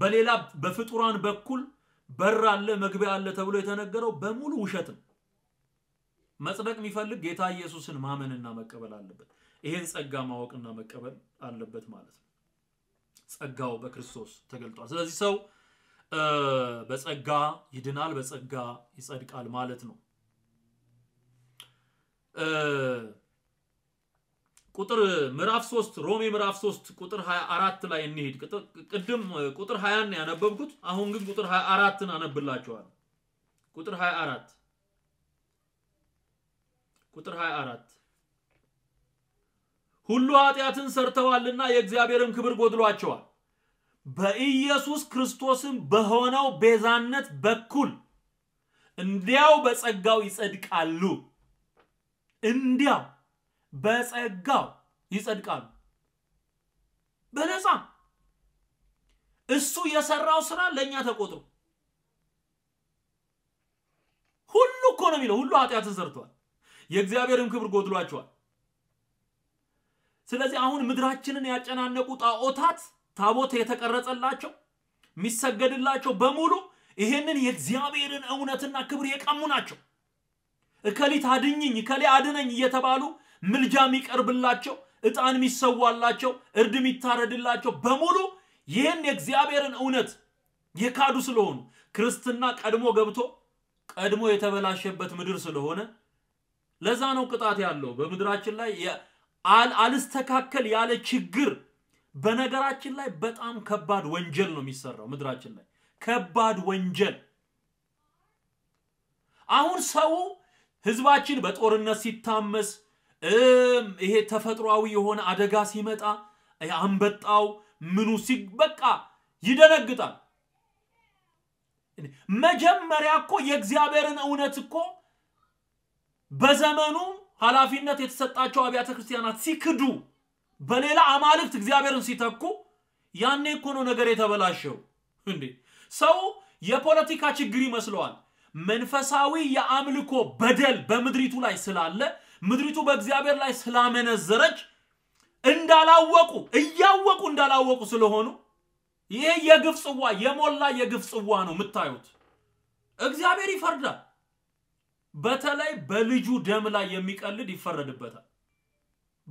[SPEAKER 1] በሌላ በፍጡራን በኩል በር አለ መግቢያ አለ ተብሎ የተነገረው በሙሉ ውሸት ነው። መጽደቅ የሚፈልግ ጌታ ኢየሱስን ማመንና መቀበል አለበት። ይሄን ጸጋ ማወቅና መቀበል አለበት ማለት ነው። ጸጋው በክርስቶስ ተገልጧል። ስለዚህ ሰው በጸጋ ይድናል፣ በጸጋ ይጸድቃል ማለት ነው። ቁጥር ምዕራፍ 3 ሮሜ ምዕራፍ 3 ቁጥር 24 ላይ እንሄድ። ቅድም ቁጥር 20 ያነበብኩት፣ አሁን ግን ቁጥር 24ን አነብላችኋል። ቁጥር 24 ቁጥር 24 ሁሉ ኃጢአትን ሰርተዋልና የእግዚአብሔርም ክብር ጎድሏቸዋል። በኢየሱስ ክርስቶስም በሆነው ቤዛነት በኩል እንዲያው በጸጋው ይጸድቃሉ። እንዲያው በጸጋው ይጸድቃሉ። በነፃ እሱ የሰራው ስራ ለእኛ ተቆጥሮ ሁሉ እኮ ነው የሚለው። ሁሉ ኃጢአትን ሰርተዋል። የእግዚአብሔርም ክብር ጎድሏቸዋል። ስለዚህ አሁን ምድራችንን ያጨናነቁ ጣዖታት ታቦት የተቀረጸላቸው የሚሰገድላቸው በሙሉ ይሄንን የእግዚአብሔርን እውነትና ክብር የቀሙ ናቸው። እከሊት አድኝኝ፣ እከሌ አድነኝ እየተባሉ ምልጃ የሚቀርብላቸው፣ እጣን የሚሰዋላቸው፣ እርድ የሚታረድላቸው በሙሉ ይህን የእግዚአብሔርን እውነት የካዱ ስለሆኑ ክርስትና ቀድሞ ገብቶ ቀድሞ የተበላሸበት ምድር ስለሆነ ለዛ ነው ቅጣት ያለው በምድራችን ላይ አልስተካከል ያለ ችግር በነገራችን ላይ በጣም ከባድ ወንጀል ነው የሚሰራው ምድራችን ላይ ከባድ ወንጀል አሁን ሰው ህዝባችን በጦርነት ሲታመስ ይሄ ተፈጥሯዊ የሆነ አደጋ ሲመጣ አንበጣው ምኑ ሲበቃ ይደነግጣል መጀመሪያ እኮ የእግዚአብሔርን እውነት እኮ በዘመኑ ኃላፊነት የተሰጣቸው አብያተ ክርስቲያናት ሲክዱ፣ በሌላ አማልክት እግዚአብሔርን ሲተኩ፣ ያኔ እኮ ነው ነገር የተበላሸው። እንዴ ሰው የፖለቲካ ችግር ይመስለዋል። መንፈሳዊ የአምልኮ በደል በምድሪቱ ላይ ስላለ ምድሪቱ በእግዚአብሔር ላይ ስላመነዘረች እንዳላወቁ እያወቁ እንዳላወቁ ስለሆኑ ይሄ የግፍ ጽዋ የሞላ የግፍ ጽዋ ነው የምታዩት። እግዚአብሔር ይፈርዳል። በተለይ በልጁ ደም ላይ የሚቀልድ ይፈረድበታል።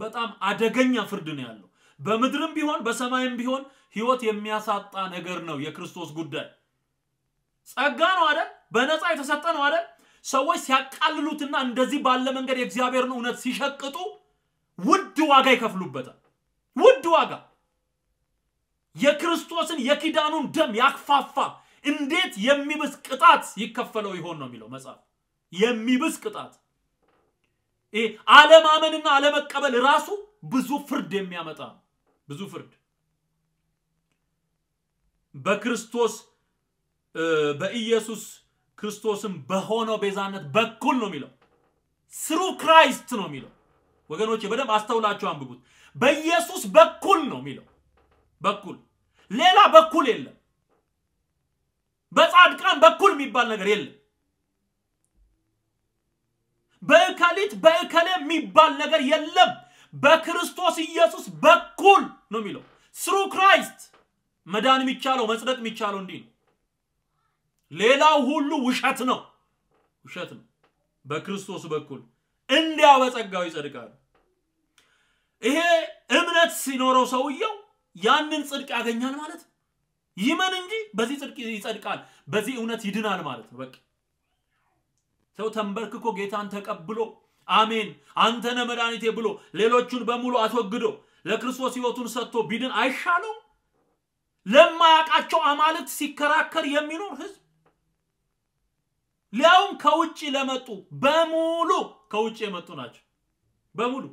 [SPEAKER 1] በጣም አደገኛ ፍርድ ነው ያለው። በምድርም ቢሆን በሰማይም ቢሆን ህይወት የሚያሳጣ ነገር ነው የክርስቶስ ጉዳይ። ጸጋ ነው አይደል? በነፃ የተሰጠ ነው አይደል? ሰዎች ሲያቃልሉትና እንደዚህ ባለ መንገድ የእግዚአብሔርን እውነት ሲሸቅጡ ውድ ዋጋ ይከፍሉበታል። ውድ ዋጋ የክርስቶስን የኪዳኑን ደም ያክፋፋ እንዴት የሚብስ ቅጣት ይከፈለው ይሆን ነው የሚለው መጽሐፍ። የሚብስ ቅጣት። ይሄ አለማመንና አለመቀበል ራሱ ብዙ ፍርድ የሚያመጣ ብዙ ፍርድ በክርስቶስ በኢየሱስ ክርስቶስም በሆነው ቤዛነት በኩል ነው የሚለው ስሩ ክራይስት ነው የሚለው ወገኖች በደንብ አስተውላቸው አንብቡት በኢየሱስ በኩል ነው የሚለው በኩል ሌላ በኩል የለም በጻድቃን በኩል የሚባል ነገር የለም በእከሊት በእከሌ የሚባል ነገር የለም። በክርስቶስ ኢየሱስ በኩል ነው የሚለው። ስሩ ክራይስት መዳን የሚቻለው መጽደቅ የሚቻለው እንዲህ ነው። ሌላው ሁሉ ውሸት ነው፣ ውሸት ነው። በክርስቶስ በኩል እንዲያው በጸጋው ይጸድቃሉ። ይሄ እምነት ሲኖረው ሰውየው ያንን ጽድቅ ያገኛል ማለት ይመን እንጂ በዚህ ጽድቅ ይጸድቃል፣ በዚህ እውነት ይድናል ማለት ነው። በቃ ሰው ተንበርክኮ ጌታን ተቀብሎ አሜን ነ መድኃኒቴ ብሎ ሌሎቹን በሙሉ አስወግዶ ለክርስቶስ ህይወቱን ሰጥቶ ቢድን አይሻለው? ለማያውቃቸው አማልክት ሲከራከር የሚኖር ህዝብ ሊያውም ከውጭ ለመጡ በሙሉ ከውጭ የመጡ ናቸው በሙሉ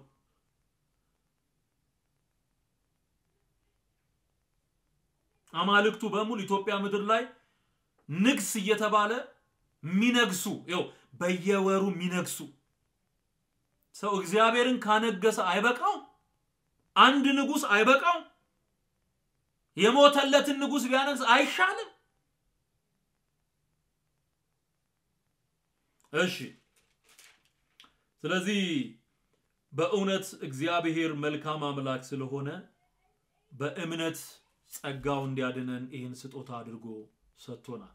[SPEAKER 1] አማልክቱ በሙሉ ኢትዮጵያ ምድር ላይ ንግስ እየተባለ ሚነግሱ ው በየወሩ የሚነግሱ ሰው እግዚአብሔርን ካነገሰ አይበቃው? አንድ ንጉስ አይበቃው? የሞተለትን ንጉስ ቢያነግስ አይሻልም? እሺ ስለዚህ በእውነት እግዚአብሔር መልካም አምላክ ስለሆነ በእምነት ጸጋው እንዲያድነን ይህን ስጦታ አድርጎ ሰጥቶናል።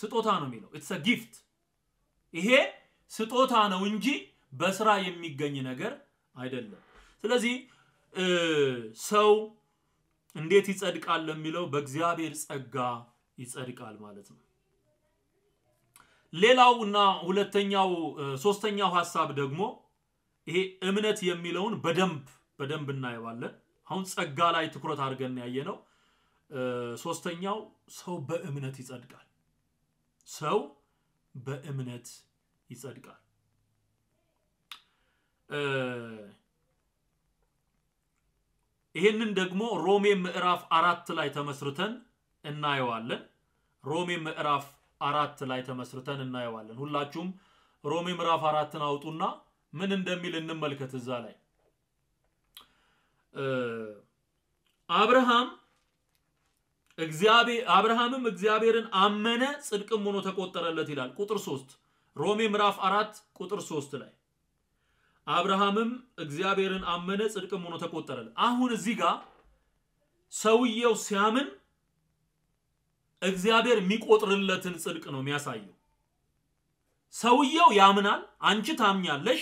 [SPEAKER 1] ስጦታ ነው የሚለው ኢትስ ጊፍት ይሄ ስጦታ ነው እንጂ በስራ የሚገኝ ነገር አይደለም። ስለዚህ ሰው እንዴት ይጸድቃል ለሚለው በእግዚአብሔር ጸጋ ይጸድቃል ማለት ነው። ሌላው እና ሁለተኛው ሶስተኛው ሀሳብ ደግሞ ይሄ እምነት የሚለውን በደንብ በደንብ እናየዋለን። አሁን ጸጋ ላይ ትኩረት አድርገን ያየ ነው። ሶስተኛው ሰው በእምነት ይጸድቃል። ሰው በእምነት ይጸድቃል። ይህንን ደግሞ ሮሜ ምዕራፍ አራት ላይ ተመስርተን እናየዋለን። ሮሜ ምዕራፍ አራት ላይ ተመስርተን እናየዋለን። ሁላችሁም ሮሜ ምዕራፍ አራትን አውጡና ምን እንደሚል እንመልከት። እዛ ላይ አብርሃም አብርሃምም እግዚአብሔርን አመነ ጽድቅም ሆኖ ተቆጠረለት ይላል ቁጥር 3 ሮሜ ምዕራፍ 4 ቁጥር 3 ላይ አብርሃምም እግዚአብሔርን አመነ ጽድቅም ሆኖ ተቆጠረለት። አሁን እዚህ ጋር ሰውየው ሲያምን እግዚአብሔር የሚቆጥርለትን ጽድቅ ነው የሚያሳየው። ሰውየው ያምናል፣ አንቺ ታምኛለሽ፣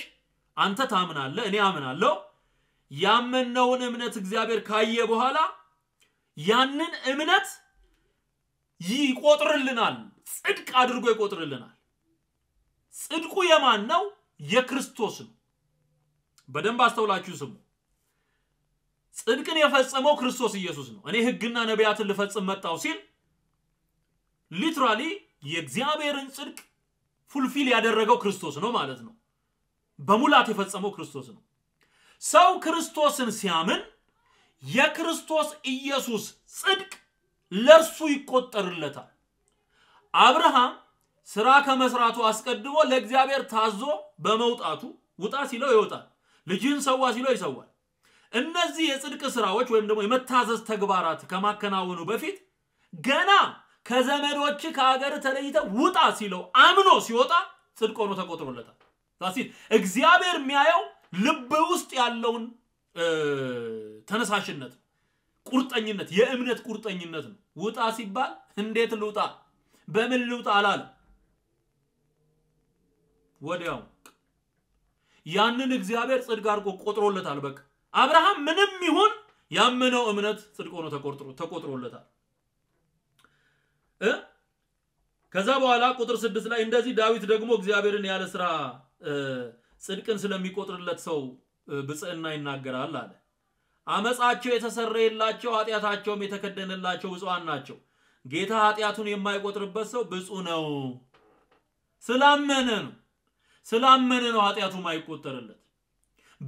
[SPEAKER 1] አንተ ታምናለህ፣ እኔ አምናለሁ። ያመነውን እምነት እግዚአብሔር ካየ በኋላ ያንን እምነት ይቆጥርልናል፣ ጽድቅ አድርጎ ይቆጥርልናል። ጽድቁ የማን ነው? የክርስቶስ ነው። በደንብ አስተውላችሁ ስሙ። ጽድቅን የፈጸመው ክርስቶስ ኢየሱስ ነው። እኔ ህግና ነቢያትን ልፈጽም መጣው ሲል ሊትራሊ የእግዚአብሔርን ጽድቅ ፉልፊል ያደረገው ክርስቶስ ነው ማለት ነው። በሙላት የፈጸመው ክርስቶስ ነው። ሰው ክርስቶስን ሲያምን የክርስቶስ ኢየሱስ ጽድቅ ለእርሱ ይቆጠርለታል። አብርሃም ስራ ከመስራቱ አስቀድሞ ለእግዚአብሔር ታዞ በመውጣቱ ውጣ ሲለው ይወጣል፣ ልጅን ሰዋ ሲለው ይሰዋል። እነዚህ የጽድቅ ስራዎች ወይም ደግሞ የመታዘዝ ተግባራት ከማከናወኑ በፊት ገና ከዘመዶች ከሀገር ተለይተ ውጣ ሲለው አምኖ ሲወጣ ጽድቅ ሆኖ ተቆጥሮለታል። እግዚአብሔር የሚያየው ልብ ውስጥ ያለውን ተነሳሽነት ቁርጠኝነት፣ የእምነት ቁርጠኝነት ነው። ውጣ ሲባል እንዴት ልውጣ፣ በምን ልውጣ አላለ። ወዲያው ያንን እግዚአብሔር ጽድቅ አድርጎ ቆጥሮለታል። በቃ አብርሃም ምንም ይሁን ያመነው እምነት ጽድቅ ሆኖ ተቆጥሮለታል። ከዛ በኋላ ቁጥር ስድስት ላይ እንደዚህ ዳዊት ደግሞ እግዚአብሔርን ያለ ስራ ጽድቅን ስለሚቆጥርለት ሰው ብጽዕና ይናገራል አለ። አመፃቸው የተሰረየላቸው ኃጢአታቸውም የተከደነላቸው ብፁዓን ናቸው። ጌታ ኃጢአቱን የማይቆጥርበት ሰው ብፁ ነው። ስላመነ ነው ስላመነ ነው ኃጢአቱ ማይቆጠርለት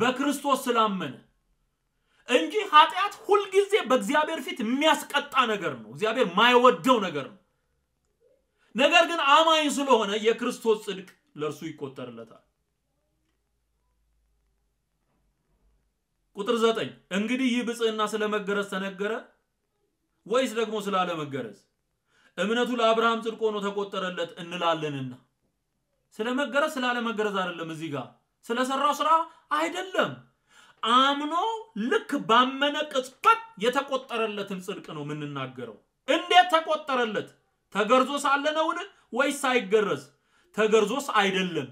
[SPEAKER 1] በክርስቶስ ስላመነ እንጂ ኃጢአት ሁልጊዜ በእግዚአብሔር ፊት የሚያስቀጣ ነገር ነው። እግዚአብሔር ማይወደው ነገር ነው። ነገር ግን አማኝ ስለሆነ የክርስቶስ ጽድቅ ለእርሱ ይቆጠርለታል። ቁጥር ዘጠኝ እንግዲህ ይህ ብፅህና ስለ መገረዝ ተነገረ ወይስ ደግሞ ስላለ መገረዝ እምነቱ ለአብርሃም ጽድቅ ሆኖ ተቆጠረለት እንላለንና ስለ መገረዝ አይደለም። እዚህ ጋር ስለሰራው ስራ አይደለም። አምኖ ልክ ባመነ ቅጽበት የተቆጠረለትን ጽድቅ ነው የምንናገረው። እንዴት ተቆጠረለት? ተገርዞ ሳለ ነውን ወይስ ሳይገረዝ? ተገርዞስ አይደለም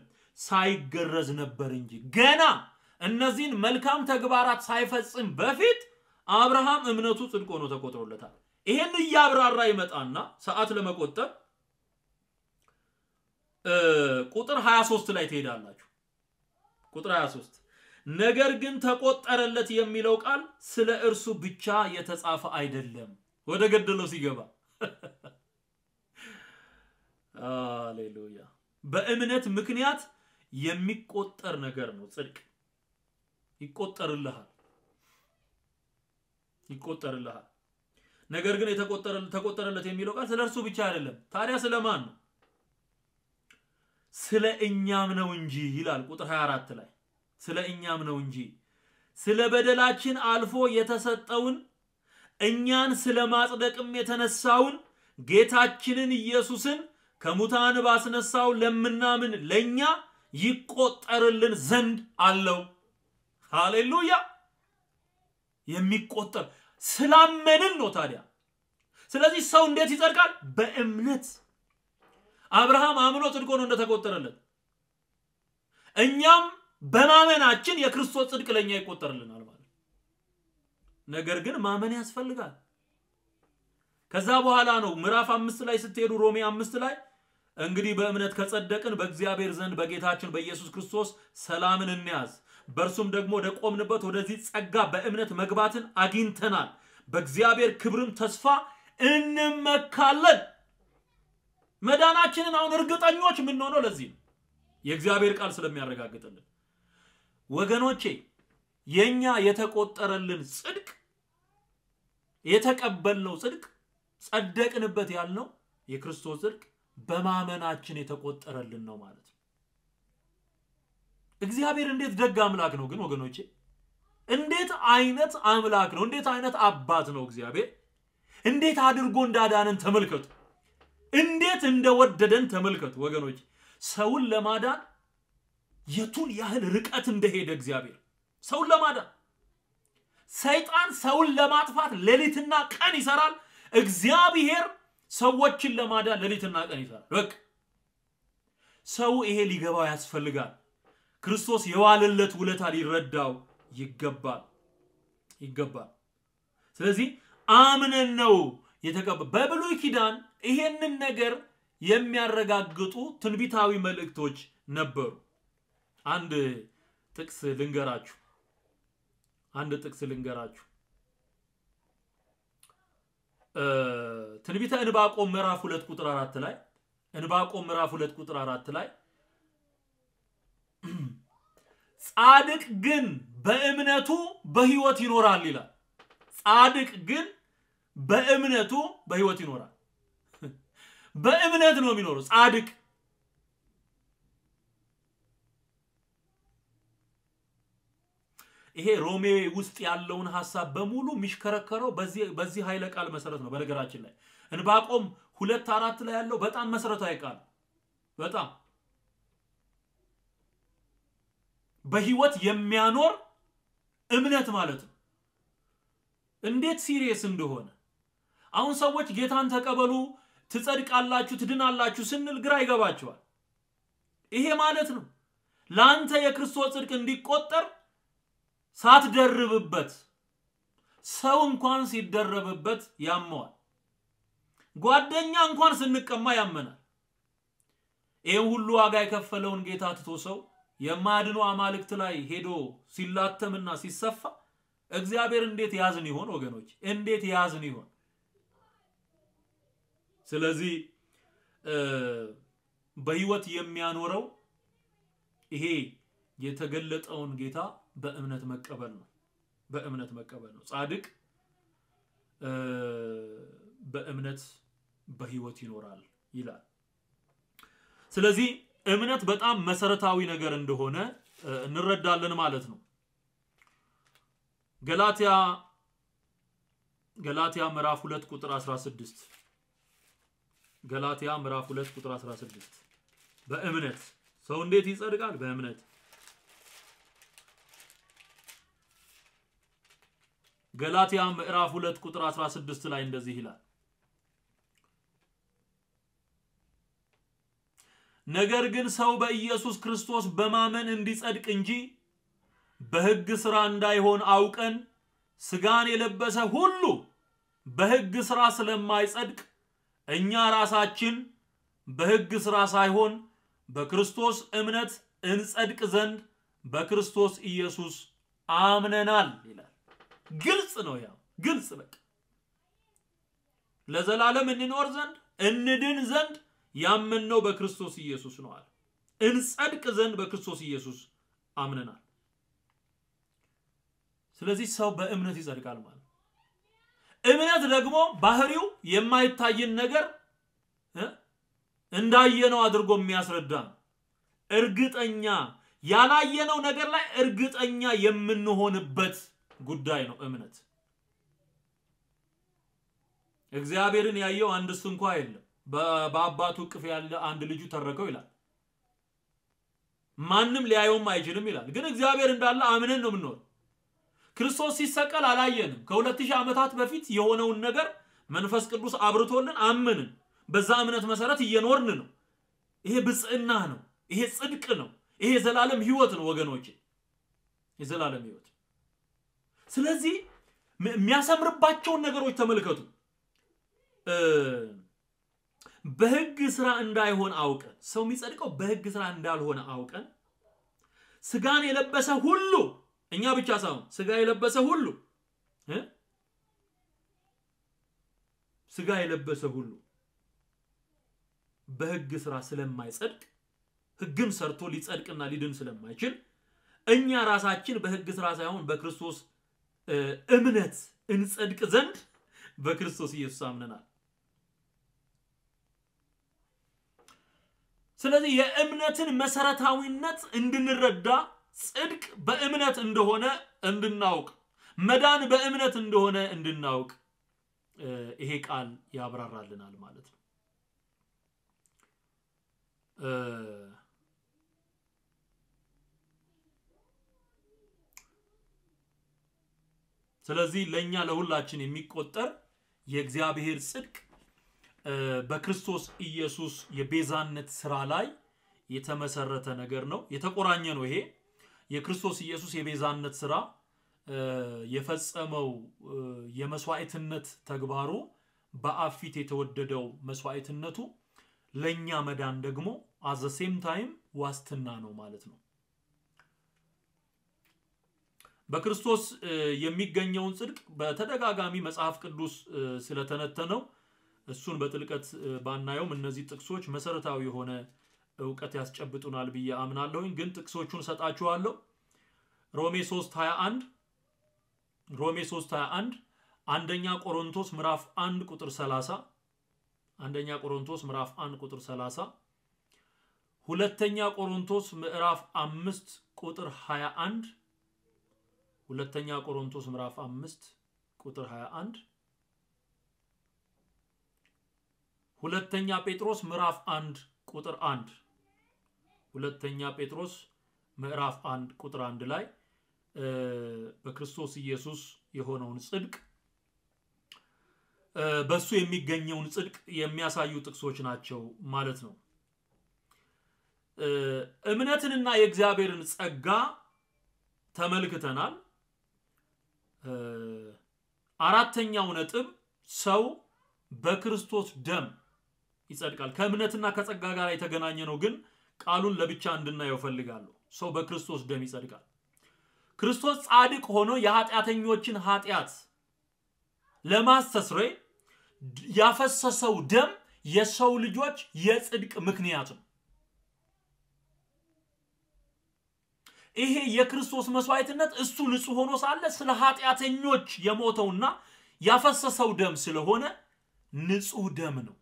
[SPEAKER 1] ሳይገረዝ ነበር እንጂ ገና እነዚህን መልካም ተግባራት ሳይፈጽም በፊት አብርሃም እምነቱ ጽድቅ ሆኖ ተቆጥሮለታል። ይሄን እያብራራ ይመጣና ሰዓት ለመቆጠብ ቁጥር 23 ላይ ትሄዳላችሁ። ቁጥር 23 ነገር ግን ተቆጠረለት የሚለው ቃል ስለ እርሱ ብቻ የተጻፈ አይደለም። ወደ ገደለው ሲገባ አሌሉያ። በእምነት ምክንያት የሚቆጠር ነገር ነው ጽድቅ። ይቆጠርልሃል ይቆጠርልሃል። ነገር ግን ተቆጠረለት የሚለው ቃል ስለ እርሱ ብቻ አይደለም። ታዲያ ስለ ማን ነው? ስለ እኛም ነው እንጂ ይላል ቁጥር 24 ላይ ስለ እኛም ነው እንጂ ስለ በደላችን አልፎ የተሰጠውን እኛን ስለ ማጽደቅም የተነሳውን ጌታችንን ኢየሱስን ከሙታን ባስነሳው ለምናምን ለእኛ ይቆጠርልን ዘንድ አለው ሃሌሉያ። የሚቆጠር ስላመንን ነው። ታዲያ ስለዚህ ሰው እንዴት ይጸድቃል? በእምነት አብርሃም አምኖ ጽድቆ ነው እንደተቆጠረለት እኛም በማመናችን የክርስቶስ ጽድቅ ለእኛ ይቆጠርልናል ማለት ነገር ግን ማመን ያስፈልጋል። ከዛ በኋላ ነው ምዕራፍ አምስት ላይ ስትሄዱ ሮሜ አምስት ላይ እንግዲህ በእምነት ከጸደቅን በእግዚአብሔር ዘንድ በጌታችን በኢየሱስ ክርስቶስ ሰላምን እንያዝ በእርሱም ደግሞ ወደ ቆምንበት ወደዚህ ጸጋ በእምነት መግባትን አግኝተናል። በእግዚአብሔር ክብርም ተስፋ እንመካለን። መዳናችንን አሁን እርግጠኞች የምንሆነው ለዚህ ነው፣ የእግዚአብሔር ቃል ስለሚያረጋግጥልን። ወገኖቼ የኛ የተቆጠረልን ጽድቅ የተቀበልነው ጽድቅ ጸደቅንበት ያልነው የክርስቶስ ጽድቅ በማመናችን የተቆጠረልን ነው ማለት ነው። እግዚአብሔር እንዴት ደግ አምላክ ነው ግን ወገኖቼ እንዴት አይነት አምላክ ነው እንዴት አይነት አባት ነው እግዚአብሔር እንዴት አድርጎ እንዳዳነን ተመልከቱ እንዴት እንደወደደን ተመልከቱ ወገኖች ሰውን ለማዳን የቱን ያህል ርቀት እንደሄደ እግዚአብሔር ሰውን ለማዳን ሰይጣን ሰውን ለማጥፋት ሌሊትና ቀን ይሰራል እግዚአብሔር ሰዎችን ለማዳን ሌሊትና ቀን ይሰራል በቃ ሰው ይሄ ሊገባው ያስፈልጋል ክርስቶስ የዋለለት ውለታ ሊረዳው ይገባል ይገባል። ስለዚህ አምነን ነው የተቀበል በብሉይ ኪዳን ይሄንን ነገር የሚያረጋግጡ ትንቢታዊ መልእክቶች ነበሩ። አንድ ጥቅስ ልንገራችሁ አንድ ጥቅስ ልንገራችሁ። ትንቢተ እንባቆም ምዕራፍ ሁለት ቁጥር አራት ላይ እንባቆም ምዕራፍ ሁለት ቁጥር አራት ላይ ጻድቅ ግን በእምነቱ በህይወት ይኖራል ይላል። ጻድቅ ግን በእምነቱ በህይወት ይኖራል። በእምነት ነው የሚኖረው ጻድቅ ይሄ ሮሜ ውስጥ ያለውን ሀሳብ በሙሉ የሚሽከረከረው በዚህ ኃይለ ቃል መሰረት ነው። በነገራችን ላይ እንባቆም ሁለት አራት ላይ ያለው በጣም መሰረታዊ ቃል በጣም በህይወት የሚያኖር እምነት ማለት ነው። እንዴት ሲሪየስ እንደሆነ አሁን ሰዎች ጌታን ተቀበሉ፣ ትጸድቃላችሁ፣ ትድናላችሁ ስንል ግራ ይገባቸዋል። ይሄ ማለት ነው ለአንተ የክርስቶስ ጽድቅ እንዲቆጠር ሳትደርብበት ሰው እንኳን ሲደረብበት ያመዋል። ጓደኛ እንኳን ስንቀማ ያመናል። ይህም ሁሉ ዋጋ የከፈለውን ጌታ ትቶ ሰው የማድኑ አማልክት ላይ ሄዶ ሲላተምና ሲሰፋ እግዚአብሔር እንዴት ያዝን ይሆን ወገኖች? እንዴት ያዝን ይሆን? ስለዚህ በህይወት የሚያኖረው ይሄ የተገለጠውን ጌታ በእምነት መቀበል ነው። በእምነት መቀበል ነው። ጻድቅ በእምነት በህይወት ይኖራል ይላል። ስለዚህ እምነት በጣም መሰረታዊ ነገር እንደሆነ እንረዳለን ማለት ነው። ገላትያ ገላትያ ምዕራፍ 2 ቁጥር 16 ገላትያ ምዕራፍ 2 ቁጥር 16 በእምነት ሰው እንዴት ይጸድቃል? በእምነት ገላትያ ምዕራፍ 2 ቁጥር 16 ላይ እንደዚህ ይላል ነገር ግን ሰው በኢየሱስ ክርስቶስ በማመን እንዲጸድቅ እንጂ በሕግ ሥራ እንዳይሆን አውቀን ሥጋን የለበሰ ሁሉ በሕግ ሥራ ስለማይጸድቅ እኛ ራሳችን በሕግ ሥራ ሳይሆን በክርስቶስ እምነት እንጸድቅ ዘንድ በክርስቶስ ኢየሱስ አምነናል ይላል። ግልጽ ነው፣ ያው ግልጽ በቃ ለዘላለም እንኖር ዘንድ እንድን ዘንድ ያመነው በክርስቶስ ኢየሱስ ነው አለ። እንጸድቅ ዘንድ በክርስቶስ ኢየሱስ አምነናል። ስለዚህ ሰው በእምነት ይጸድቃል ማለት ነው። እምነት ደግሞ ባህሪው የማይታይን ነገር እንዳየነው አድርጎ የሚያስረዳ ነው። እርግጠኛ ያላየነው ነገር ላይ እርግጠኛ የምንሆንበት ጉዳይ ነው እምነት። እግዚአብሔርን ያየው አንድ እንኳ የለም። በአባቱ እቅፍ ያለ አንድ ልጁ ተረከው ይላል። ማንም ሊያየውም አይችልም ይላል። ግን እግዚአብሔር እንዳለ አምነን ነው የምንኖር። ክርስቶስ ሲሰቀል አላየንም። ከሁለት ሺህ ዓመታት በፊት የሆነውን ነገር መንፈስ ቅዱስ አብርቶልን አመንን። በዛ እምነት መሰረት እየኖርን ነው። ይሄ ብጽዕና ነው። ይሄ ጽድቅ ነው። ይሄ የዘላለም ህይወት ነው ወገኖች፣ የዘላለም ህይወት። ስለዚህ የሚያሰምርባቸውን ነገሮች ተመልከቱ። በህግ ስራ እንዳይሆን አውቀን ሰው የሚጸድቀው በህግ ስራ እንዳልሆነ አውቀን ስጋን የለበሰ ሁሉ እኛ ብቻ ሳይሆን ስጋ የለበሰ ሁሉ ስጋ የለበሰ ሁሉ በህግ ስራ ስለማይጸድቅ ህግን ሰርቶ ሊጸድቅና ሊድን ስለማይችል እኛ ራሳችን በህግ ስራ ሳይሆን በክርስቶስ እምነት እንጸድቅ ዘንድ በክርስቶስ ኢየሱስ አምነናል። ስለዚህ የእምነትን መሰረታዊነት እንድንረዳ ጽድቅ በእምነት እንደሆነ እንድናውቅ መዳን በእምነት እንደሆነ እንድናውቅ ይሄ ቃል ያብራራልናል ማለት ነው። ስለዚህ ለእኛ ለሁላችን የሚቆጠር የእግዚአብሔር ጽድቅ በክርስቶስ ኢየሱስ የቤዛነት ስራ ላይ የተመሰረተ ነገር ነው፣ የተቆራኘ ነው። ይሄ የክርስቶስ ኢየሱስ የቤዛነት ስራ የፈጸመው የመስዋዕትነት ተግባሩ በአብ ፊት የተወደደው መስዋዕትነቱ ለእኛ መዳን ደግሞ አዘ ሴም ታይም ዋስትና ነው ማለት ነው። በክርስቶስ የሚገኘውን ጽድቅ በተደጋጋሚ መጽሐፍ ቅዱስ ስለተነተነው እሱን በጥልቀት ባናየውም እነዚህ ጥቅሶች መሰረታዊ የሆነ እውቀት ያስጨብጡናል ብዬ አምናለሁኝ። ግን ጥቅሶቹን ሰጣችኋለሁ። ሮሜ 3 21 ሮሜ 3 21 አንደኛ ቆሮንቶስ ምዕራፍ 1 ቁጥር 30 አንደኛ ቆሮንቶስ ምዕራፍ 1 ቁጥር 30 ሁለተኛ ቆሮንቶስ ምዕራፍ 5 ቁጥር 21 ሁለተኛ ቆሮንቶስ ምዕራፍ 5 ቁጥር 21 ሁለተኛ ጴጥሮስ ምዕራፍ 1 ቁጥር 1 ሁለተኛ ጴጥሮስ ምዕራፍ 1 ቁጥር 1 ላይ በክርስቶስ ኢየሱስ የሆነውን ጽድቅ በሱ የሚገኘውን ጽድቅ የሚያሳዩ ጥቅሶች ናቸው ማለት ነው። እምነትንና የእግዚአብሔርን ጸጋ ተመልክተናል። አራተኛው ነጥብ ሰው በክርስቶስ ደም ይጸድቃል። ከእምነትና ከጸጋ ጋር የተገናኘ ነው፣ ግን ቃሉን ለብቻ እንድናየው ፈልጋለሁ። ሰው በክርስቶስ ደም ይጸድቃል። ክርስቶስ ጻድቅ ሆኖ የኃጢአተኞችን ኃጢአት ለማስተስረይ ያፈሰሰው ደም የሰው ልጆች የጽድቅ ምክንያት ነው። ይሄ የክርስቶስ መስዋዕትነት እሱ ንጹህ ሆኖ ሳለ ስለ ኃጢአተኞች የሞተውና ያፈሰሰው ደም ስለሆነ ንጹህ ደም ነው።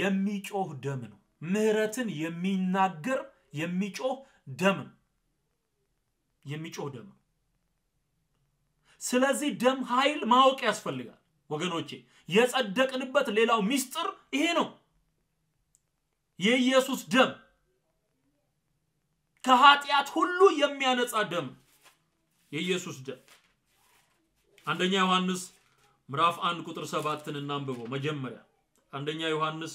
[SPEAKER 1] የሚጮህ ደም ነው። ምህረትን የሚናገር የሚጮህ ደም ነው። የሚጮህ ደም ነው። ስለዚህ ደም ኃይል ማወቅ ያስፈልጋል ወገኖቼ። የጸደቅንበት ሌላው ሚስጥር ይሄ ነው። የኢየሱስ ደም ከኃጢአት ሁሉ የሚያነጻ ደም የኢየሱስ ደም አንደኛ ዮሐንስ ምዕራፍ አንድ ቁጥር ሰባትን እናንብበው መጀመሪያ አንደኛ ዮሐንስ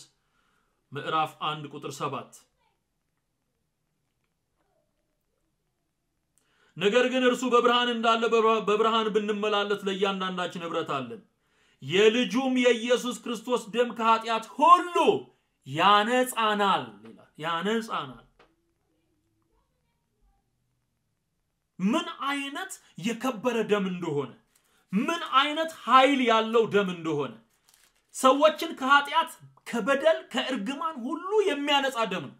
[SPEAKER 1] ምዕራፍ 1 ቁጥር 7 ነገር ግን እርሱ በብርሃን እንዳለ በብርሃን ብንመላለስ ለእያንዳንዳችን ኅብረት አለን። የልጁም የኢየሱስ ክርስቶስ ደም ከኃጢአት ሁሉ ያነጻናል ይላል። ያነጻናል። ምን አይነት የከበረ ደም እንደሆነ፣ ምን አይነት ኃይል ያለው ደም እንደሆነ ሰዎችን ከኃጢአት፣ ከበደል፣ ከእርግማን ሁሉ የሚያነጻ ደም ነው።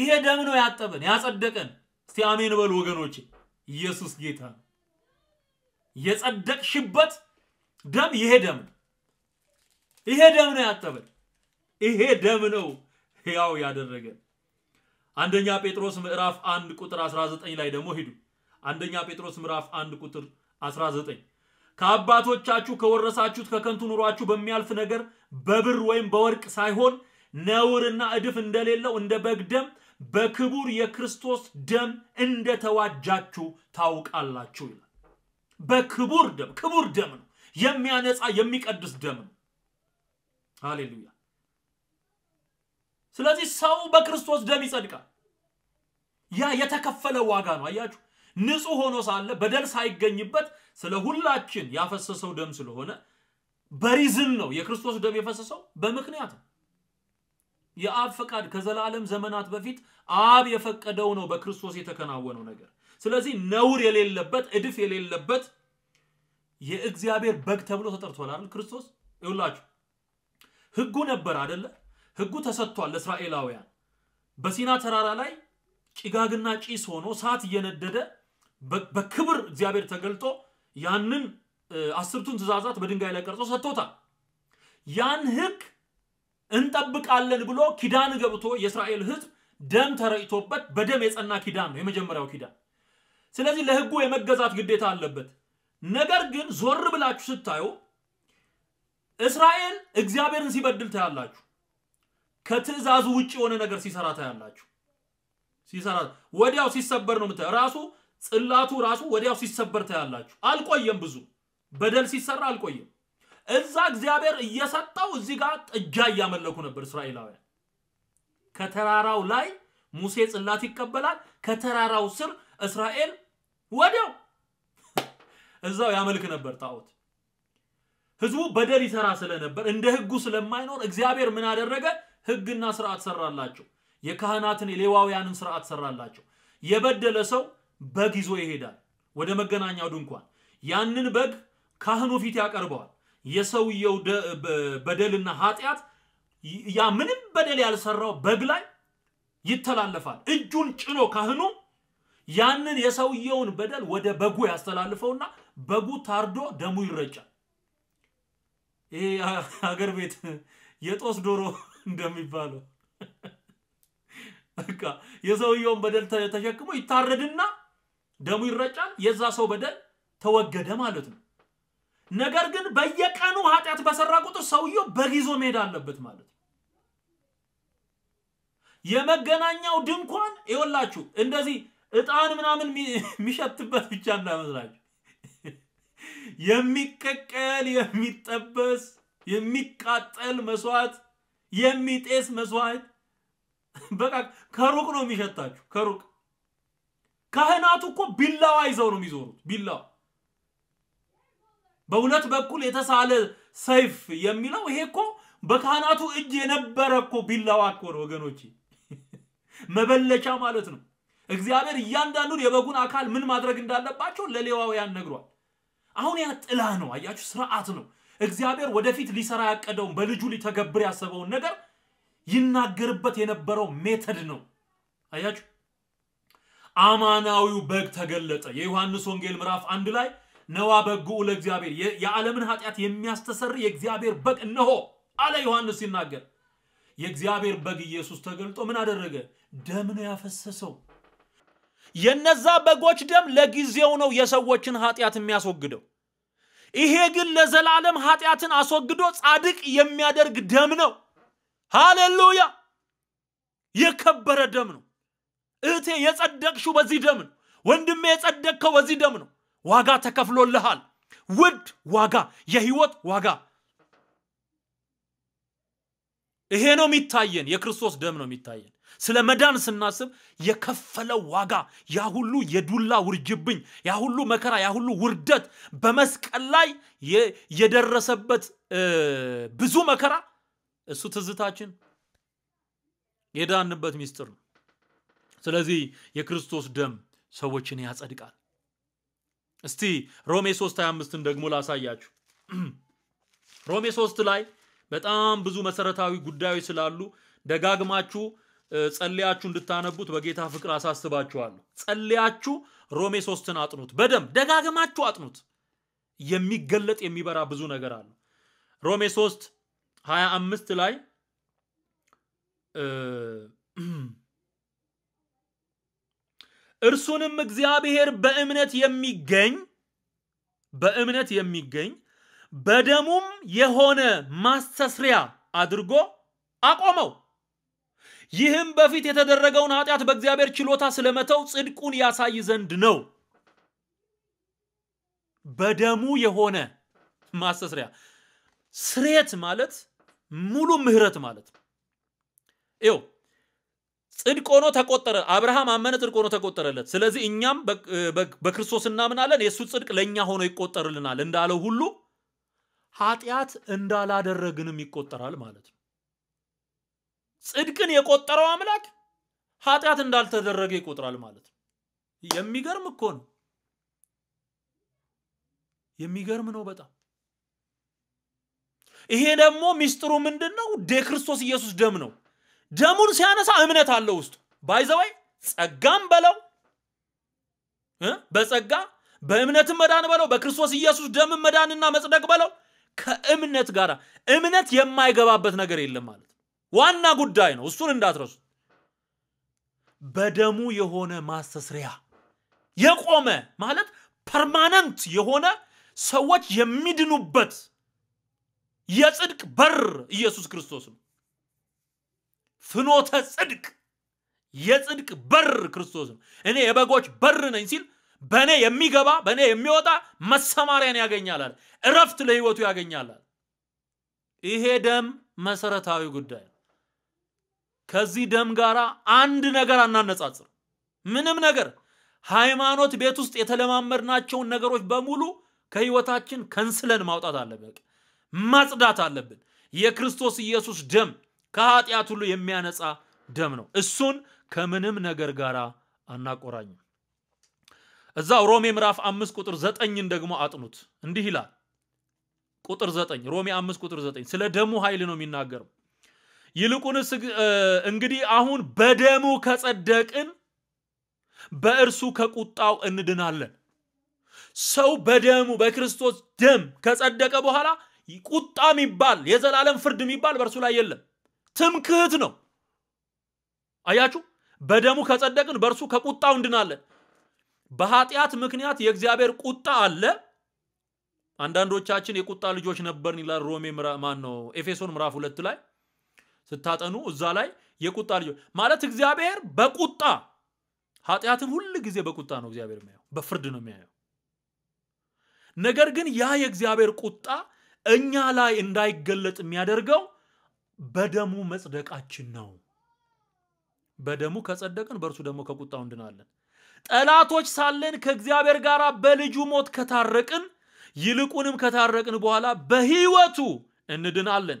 [SPEAKER 1] ይሄ ደም ነው ያጠበን፣ ያጸደቀን። እስቲ አሜን በሉ ወገኖቼ። ኢየሱስ ጌታ ነው። የጸደቅሽበት ደም ይሄ ደም ነው። ይሄ ደም ነው ያጠበን። ይሄ ደም ነው ሕያው ያደረገን። አንደኛ ጴጥሮስ ምዕራፍ 1 ቁጥር 19 ላይ ደግሞ ሂዱ። አንደኛ ጴጥሮስ ምዕራፍ 1 ቁጥር 19 ከአባቶቻችሁ ከወረሳችሁት ከከንቱ ኑሯችሁ በሚያልፍ ነገር በብር ወይም በወርቅ ሳይሆን ነውርና እድፍ እንደሌለው እንደ በግ ደም በክቡር የክርስቶስ ደም እንደተዋጃችሁ ታውቃላችሁ ይላል። በክቡር ደም ክቡር ደም ነው፣ የሚያነጻ የሚቀድስ ደም ነው። ሃሌሉያ። ስለዚህ ሰው በክርስቶስ ደም ይጸድቃል። ያ የተከፈለ ዋጋ ነው። አያችሁ ንጹህ ሆኖ ሳለ በደል ሳይገኝበት ስለ ሁላችን ያፈሰሰው ደም ስለሆነ በሪዝን ነው የክርስቶስ ደም የፈሰሰው በምክንያት ነው። የአብ ፈቃድ ከዘላለም ዘመናት በፊት አብ የፈቀደው ነው በክርስቶስ የተከናወነው ነገር። ስለዚህ ነውር የሌለበት እድፍ የሌለበት የእግዚአብሔር በግ ተብሎ ተጠርቷል አይደል? ክርስቶስ ይውላችሁ፣ ህጉ ነበር አደለ? ህጉ ተሰጥቷል ለእስራኤላውያን በሲና ተራራ ላይ ጭጋግና ጪስ ሆኖ ሰዓት እየነደደ በክብር እግዚአብሔር ተገልጦ ያንን አስርቱን ትእዛዛት በድንጋይ ላይ ቀርጾ ሰጥቶታል። ያን ህግ እንጠብቃለን ብሎ ኪዳን ገብቶ የእስራኤል ህዝብ ደም ተረጭቶበት በደም የጸና ኪዳን ነው የመጀመሪያው ኪዳን። ስለዚህ ለህጉ የመገዛት ግዴታ አለበት። ነገር ግን ዞር ብላችሁ ስታዩ እስራኤል እግዚአብሔርን ሲበድል ታያላችሁ። ከትእዛዙ ውጭ የሆነ ነገር ሲሰራ ታያላችሁ። ሲሰራ ወዲያው ሲሰበር ነው ምታ ራሱ ጽላቱ ራሱ ወዲያው ሲሰበር ታያላችሁ። አልቆየም፣ ብዙ በደል ሲሰራ አልቆየም። እዛ እግዚአብሔር እየሰጠው እዚህ ጋር ጥጃ እያመለኩ ነበር እስራኤላውያን። ከተራራው ላይ ሙሴ ጽላት ይቀበላል። ከተራራው ስር እስራኤል ወዲያው እዛው ያመልክ ነበር ጣዖት። ህዝቡ በደል ይሰራ ስለነበር እንደ ህጉ ስለማይኖር እግዚአብሔር ምን አደረገ? ህግና ስርዓት ሰራላቸው። የካህናትን የሌዋውያንን ስርዓት ሰራላቸው። የበደለ ሰው በግ ይዞ ይሄዳል ወደ መገናኛው ድንኳን። ያንን በግ ካህኑ ፊት ያቀርበዋል። የሰውየው በደልና ኃጢአት ያ ምንም በደል ያልሰራው በግ ላይ ይተላለፋል። እጁን ጭኖ ካህኑ ያንን የሰውየውን በደል ወደ በጉ ያስተላልፈውና በጉ ታርዶ ደሙ ይረጫል። ይሄ ሀገር ቤት የጦስ ዶሮ እንደሚባለው በቃ የሰውየውን በደል ተሸክሞ ይታረድና ደሙ ይረጫል፣ የዛ ሰው በደል ተወገደ ማለት ነው። ነገር ግን በየቀኑ ኃጢአት በሰራ ቁጥር ሰውየው በጊዞ መሄድ አለበት ማለት ነው። የመገናኛው ድንኳን ይወላችሁ እንደዚህ እጣን ምናምን የሚሸትበት ብቻ እንዳመስላችሁ የሚቀቀል የሚጠበስ የሚቃጠል መስዋዕት የሚጤስ መስዋዕት በቃ ከሩቅ ነው የሚሸታችሁ ከሩቅ ካህናቱ እኮ ቢላዋ ይዘው ነው የሚዞሩት። ቢላዋ በሁለት በኩል የተሳለ ሰይፍ የሚለው ይሄ እኮ በካህናቱ እጅ የነበረ እኮ ቢላዋ እኮ ነው ወገኖች፣ መበለቻ ማለት ነው። እግዚአብሔር እያንዳንዱን የበጉን አካል ምን ማድረግ እንዳለባቸው ለሌዋውያን ነግሯል። አሁን ያ ጥላ ነው፣ አያችሁ፣ ስርዓት ነው። እግዚአብሔር ወደፊት ሊሰራ ያቀደውን በልጁ ሊተገብር ያሰበውን ነገር ይናገርበት የነበረው ሜተድ ነው። አያችሁ አማናዊው በግ ተገለጠ። የዮሐንስ ወንጌል ምዕራፍ አንድ ላይ ነዋ በጉዑ ለእግዚአብሔር፣ የዓለምን ኃጢአት የሚያስተሰር የእግዚአብሔር በግ እነሆ አለ ዮሐንስ ሲናገር። የእግዚአብሔር በግ ኢየሱስ ተገልጦ ምን አደረገ? ደም ነው ያፈሰሰው። የነዛ በጎች ደም ለጊዜው ነው የሰዎችን ኃጢአት የሚያስወግደው። ይሄ ግን ለዘላለም ኃጢአትን አስወግዶ ጻድቅ የሚያደርግ ደም ነው። ሃሌሉያ! የከበረ ደም ነው። እህቴ የጸደቅሽው በዚህ ደም ነው። ወንድሜ የጸደቅከው በዚህ ደም ነው። ዋጋ ተከፍሎልሃል። ውድ ዋጋ፣ የህይወት ዋጋ። ይሄ ነው የሚታየን፣ የክርስቶስ ደም ነው የሚታየን። ስለ መዳን ስናስብ የከፈለው ዋጋ ያ ሁሉ የዱላ ውርጅብኝ፣ ያ ሁሉ መከራ፣ ያ ሁሉ ውርደት በመስቀል ላይ የደረሰበት ብዙ መከራ እሱ ትዝታችን የዳንበት ሚስጥር ነው። ስለዚህ የክርስቶስ ደም ሰዎችን ያጸድቃል። እስቲ ሮሜ 3 25ን ደግሞ ላሳያችሁ። ሮሜ 3 ላይ በጣም ብዙ መሰረታዊ ጉዳዮች ስላሉ ደጋግማችሁ ጸልያችሁ እንድታነቡት በጌታ ፍቅር አሳስባችኋለሁ። ጸልያችሁ ሮሜ ሶስትን አጥኑት፣ በደንብ ደጋግማችሁ አጥኑት። የሚገለጥ የሚበራ ብዙ ነገር አለ። ሮሜ 3 25 ላይ እርሱንም እግዚአብሔር በእምነት የሚገኝ በእምነት የሚገኝ በደሙም የሆነ ማስተስሪያ አድርጎ አቆመው። ይህም በፊት የተደረገውን ኃጢአት በእግዚአብሔር ችሎታ ስለመተው ጽድቁን ያሳይ ዘንድ ነው። በደሙ የሆነ ማስተስሪያ ስሬት ማለት ሙሉ ምህረት ማለት ነው። ጽድቅ ሆኖ ተቆጠረ። አብርሃም አመነ፣ ጽድቅ ሆኖ ተቆጠረለት። ስለዚህ እኛም በክርስቶስ እናምናለን፣ የእሱ ጽድቅ ለእኛ ሆኖ ይቆጠርልናል እንዳለው ሁሉ ኃጢአት እንዳላደረግንም ይቆጠራል ማለት ነው። ጽድቅን የቆጠረው አምላክ ኃጢአት እንዳልተደረገ ይቆጥራል ማለት ነው። የሚገርም እኮ ነው። የሚገርም ነው በጣም። ይሄ ደግሞ ሚስጥሩ ምንድን ነው? የክርስቶስ ኢየሱስ ደም ነው። ደሙን ሲያነሳ እምነት አለው ውስጡ። ባይዘዋይ ጸጋም በለው በጸጋ በእምነትም መዳን በለው በክርስቶስ ኢየሱስ ደምን መዳንና መጽደቅ በለው ከእምነት ጋር እምነት የማይገባበት ነገር የለም ማለት ዋና ጉዳይ ነው። እሱን እንዳትረሱ። በደሙ የሆነ ማስተስሪያ የቆመ ማለት ፐርማነንት የሆነ ሰዎች የሚድኑበት የጽድቅ በር ኢየሱስ ክርስቶስ ነው። ፍኖተ ጽድቅ የጽድቅ በር ክርስቶስ ነው። እኔ የበጎች በር ነኝ ሲል በእኔ የሚገባ በእኔ የሚወጣ መሰማሪያን ያገኛላል፣ እረፍት ለህይወቱ ያገኛላል። ይሄ ደም መሰረታዊ ጉዳይ ነው። ከዚህ ደም ጋር አንድ ነገር አናነጻጽር። ምንም ነገር ሃይማኖት ቤት ውስጥ የተለማመድናቸውን ነገሮች በሙሉ ከህይወታችን ከንስለን ማውጣት አለብን፣ ማጽዳት አለብን። የክርስቶስ ኢየሱስ ደም ከኃጢአት ሁሉ የሚያነጻ ደም ነው። እሱን ከምንም ነገር ጋር አናቆራኝም። እዛው ሮሜ ምዕራፍ አምስት ቁጥር ዘጠኝን ደግሞ አጥኑት። እንዲህ ይላል ቁጥር ዘጠኝ ሮሜ አምስት ቁጥር ዘጠኝ ስለ ደሙ ኃይል ነው የሚናገረው። ይልቁንስ እንግዲህ አሁን በደሙ ከጸደቅን በእርሱ ከቁጣው እንድናለን። ሰው በደሙ በክርስቶስ ደም ከጸደቀ በኋላ ቁጣ የሚባል የዘላለም ፍርድ የሚባል በእርሱ ላይ የለም። ትምክህት ነው። አያችሁ፣ በደሙ ከጸደቅን በእርሱ ከቁጣው እንድናለን። በኃጢአት ምክንያት የእግዚአብሔር ቁጣ አለ። አንዳንዶቻችን የቁጣ ልጆች ነበርን ይላል ሮሜ ማን ነው ኤፌሶን ምዕራፍ ሁለት ላይ ስታጠኑ እዛ ላይ የቁጣ ልጆች ማለት እግዚአብሔር በቁጣ ኃጢአትን ሁል ጊዜ በቁጣ ነው እግዚአብሔር የሚያየው፣ በፍርድ ነው የሚያየው። ነገር ግን ያ የእግዚአብሔር ቁጣ እኛ ላይ እንዳይገለጥ የሚያደርገው በደሙ መጽደቃችን ነው። በደሙ ከጸደቅን በእርሱ ደግሞ ከቁጣው እንድናለን። ጠላቶች ሳለን ከእግዚአብሔር ጋር በልጁ ሞት ከታረቅን ይልቁንም ከታረቅን በኋላ በህይወቱ እንድናለን።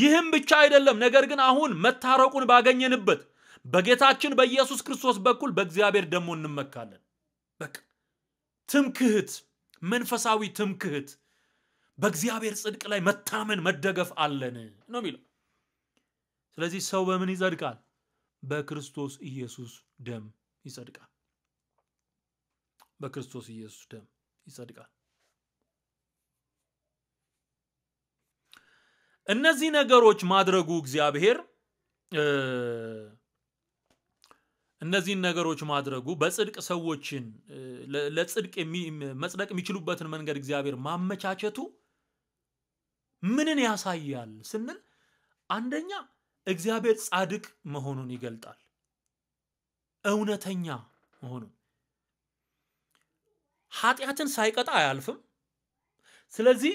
[SPEAKER 1] ይህም ብቻ አይደለም፣ ነገር ግን አሁን መታረቁን ባገኘንበት በጌታችን በኢየሱስ ክርስቶስ በኩል በእግዚአብሔር ደግሞ እንመካለን። በቃ ትምክህት፣ መንፈሳዊ ትምክህት በእግዚአብሔር ጽድቅ ላይ መታመን መደገፍ አለን ነው የሚለው። ስለዚህ ሰው በምን ይጸድቃል? በክርስቶስ ኢየሱስ ደም ይጸድቃል። በክርስቶስ ኢየሱስ ደም ይጸድቃል። እነዚህ ነገሮች ማድረጉ እግዚአብሔር እነዚህን ነገሮች ማድረጉ በጽድቅ ሰዎችን ለጽድቅ መጽደቅ የሚችሉበትን መንገድ እግዚአብሔር ማመቻቸቱ ምንን ያሳያል ስንል አንደኛ እግዚአብሔር ጻድቅ መሆኑን ይገልጣል እውነተኛ መሆኑን ኃጢአትን ሳይቀጣ አያልፍም ስለዚህ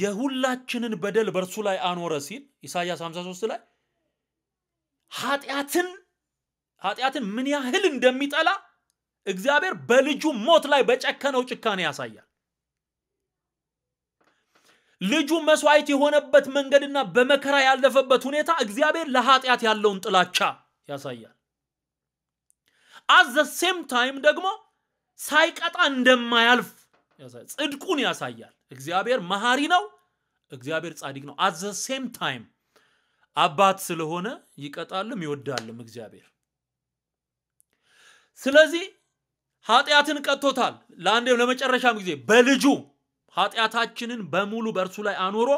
[SPEAKER 1] የሁላችንን በደል በእርሱ ላይ አኖረ ሲል ኢሳያስ 53 ላይ ኃጢአትን ኃጢአትን ምን ያህል እንደሚጠላ እግዚአብሔር በልጁ ሞት ላይ በጨከነው ጭካኔ ያሳያል ልጁ መስዋዕት የሆነበት መንገድና በመከራ ያለፈበት ሁኔታ እግዚአብሔር ለኃጢአት ያለውን ጥላቻ ያሳያል። አት ዘ ሴም ታይም ደግሞ ሳይቀጣ እንደማያልፍ ጽድቁን ያሳያል። እግዚአብሔር መሐሪ ነው። እግዚአብሔር ጻድቅ ነው። አት ዘ ሴም ታይም አባት ስለሆነ ይቀጣልም ይወዳልም እግዚአብሔር። ስለዚህ ኃጢአትን ቀጥቶታል ለአንዴም ለመጨረሻም ጊዜ በልጁ ኃጢአታችንን በሙሉ በእርሱ ላይ አኖሮ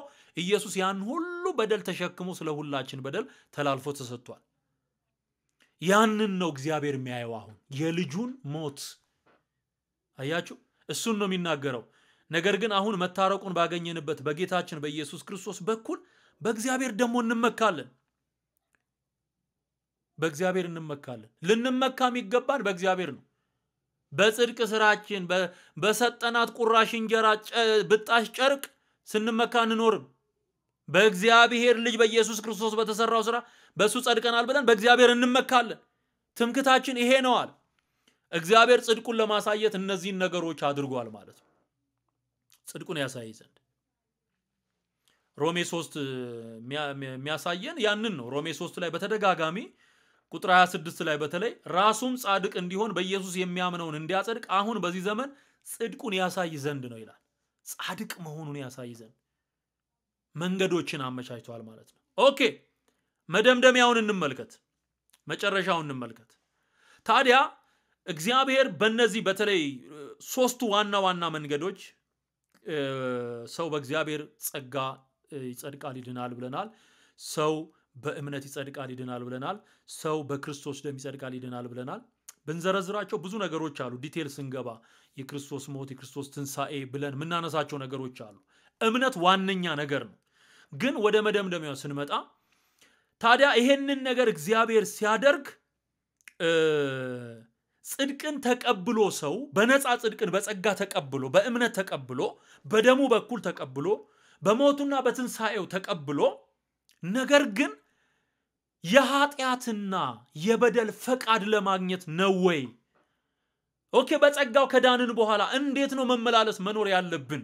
[SPEAKER 1] ኢየሱስ ያን ሁሉ በደል ተሸክሞ ስለ ሁላችን በደል ተላልፎ ተሰጥቷል። ያንን ነው እግዚአብሔር የሚያየው። አሁን የልጁን ሞት አያችሁ፣ እሱን ነው የሚናገረው። ነገር ግን አሁን መታረቁን ባገኘንበት በጌታችን በኢየሱስ ክርስቶስ በኩል በእግዚአብሔር ደግሞ እንመካለን። በእግዚአብሔር እንመካለን። ልንመካ የሚገባን በእግዚአብሔር ነው። በጽድቅ ስራችን በሰጠናት ቁራሽ እንጀራ ብጣሽ ጨርቅ ስንመካ አንኖርም። በእግዚአብሔር ልጅ በኢየሱስ ክርስቶስ በተሰራው ስራ በእሱ ጸድቀናል ብለን በእግዚአብሔር እንመካለን። ትምክታችን ይሄ ነዋል። እግዚአብሔር ጽድቁን ለማሳየት እነዚህን ነገሮች አድርጓል ማለት ነው። ጽድቁን ያሳይ ዘንድ ሮሜ ሶስት የሚያሳየን ያንን ነው። ሮሜ ሶስት ላይ በተደጋጋሚ ቁጥር 26 ላይ በተለይ ራሱም ጻድቅ እንዲሆን በኢየሱስ የሚያምነውን እንዲያጸድቅ አሁን በዚህ ዘመን ጽድቁን ያሳይ ዘንድ ነው ይላል። ጻድቅ መሆኑን ያሳይ ዘንድ መንገዶችን አመቻችተዋል ማለት ነው። ኦኬ መደምደሚያውን እንመልከት፣ መጨረሻውን እንመልከት። ታዲያ እግዚአብሔር በእነዚህ በተለይ ሶስቱ ዋና ዋና መንገዶች ሰው በእግዚአብሔር ጸጋ ይጸድቃል፣ ይድናል ብለናል። ሰው በእምነት ይጸድቃል ይድናል ብለናል። ሰው በክርስቶስ ደም ይጸድቃል ይድናል ብለናል። ብንዘረዝራቸው ብዙ ነገሮች አሉ። ዲቴል ስንገባ የክርስቶስ ሞት፣ የክርስቶስ ትንሣኤ ብለን የምናነሳቸው ነገሮች አሉ። እምነት ዋነኛ ነገር ነው። ግን ወደ መደምደሚያው ስንመጣ ታዲያ ይሄንን ነገር እግዚአብሔር ሲያደርግ ጽድቅን ተቀብሎ ሰው በነፃ ጽድቅን በጸጋ ተቀብሎ በእምነት ተቀብሎ በደሙ በኩል ተቀብሎ በሞቱና በትንሣኤው ተቀብሎ ነገር ግን የኃጢአትና የበደል ፈቃድ ለማግኘት ነው ወይ? ኦኬ፣ በጸጋው ከዳንን በኋላ እንዴት ነው መመላለስ መኖር ያለብን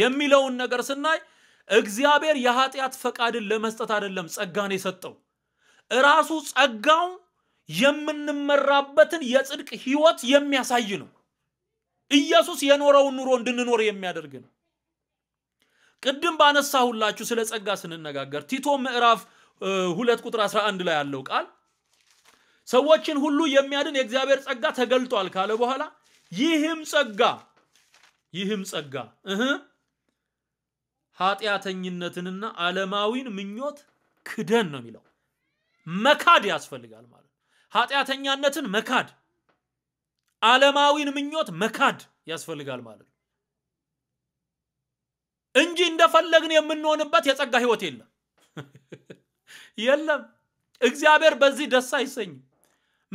[SPEAKER 1] የሚለውን ነገር ስናይ እግዚአብሔር የኃጢአት ፈቃድን ለመስጠት አይደለም ጸጋን የሰጠው እራሱ ጸጋው የምንመራበትን የጽድቅ ህይወት የሚያሳይ ነው። ኢየሱስ የኖረውን ኑሮ እንድንኖር የሚያደርግ ነው። ቅድም ባነሳሁላችሁ ስለ ጸጋ ስንነጋገር ቲቶ ምዕራፍ ሁለት ቁጥር 11 ላይ ያለው ቃል ሰዎችን ሁሉ የሚያድን የእግዚአብሔር ጸጋ ተገልጧል ካለ በኋላ ይህም ጸጋ ይህም ጸጋ እህ ኃጢአተኝነትንና ዓለማዊን ምኞት ክደን ነው የሚለው መካድ ያስፈልጋል ማለት ኃጢአተኛነትን መካድ ዓለማዊን ምኞት መካድ ያስፈልጋል ማለት ነው እንጂ እንደፈለግን የምንሆንበት የጸጋ ህይወት የለም የለም። እግዚአብሔር በዚህ ደስ አይሰኝም።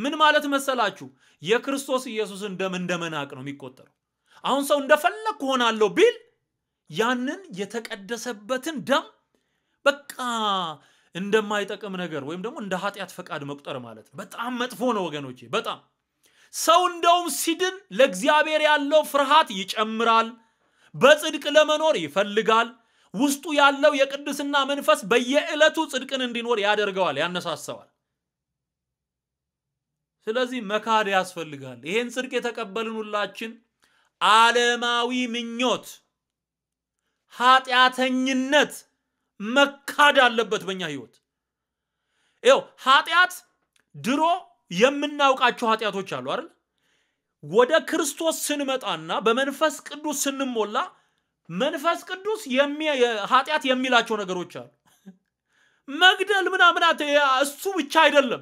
[SPEAKER 1] ምን ማለት መሰላችሁ? የክርስቶስ ኢየሱስን ደም እንደመናቅ ነው የሚቆጠረው። አሁን ሰው እንደፈለግ ሆናለሁ ቢል ያንን የተቀደሰበትን ደም በቃ እንደማይጠቅም ነገር ወይም ደግሞ እንደ ኃጢአት ፈቃድ መቁጠር ማለት ነው። በጣም መጥፎ ነው ወገኖቼ፣ በጣም ሰው እንደውም ሲድን ለእግዚአብሔር ያለው ፍርሃት ይጨምራል። በጽድቅ ለመኖር ይፈልጋል። ውስጡ ያለው የቅድስና መንፈስ በየዕለቱ ጽድቅን እንዲኖር ያደርገዋል፣ ያነሳሰዋል። ስለዚህ መካድ ያስፈልጋል። ይሄን ጽድቅ የተቀበልን ሁላችን ዓለማዊ ምኞት፣ ኃጢአተኝነት መካድ አለበት በእኛ ህይወት። ው ኃጢአት ድሮ የምናውቃቸው ኃጢአቶች አሉ አይደል? ወደ ክርስቶስ ስንመጣና በመንፈስ ቅዱስ ስንሞላ መንፈስ ቅዱስ ኃጢአት የሚላቸው ነገሮች አሉ። መግደል ምናምን እሱ ብቻ አይደለም።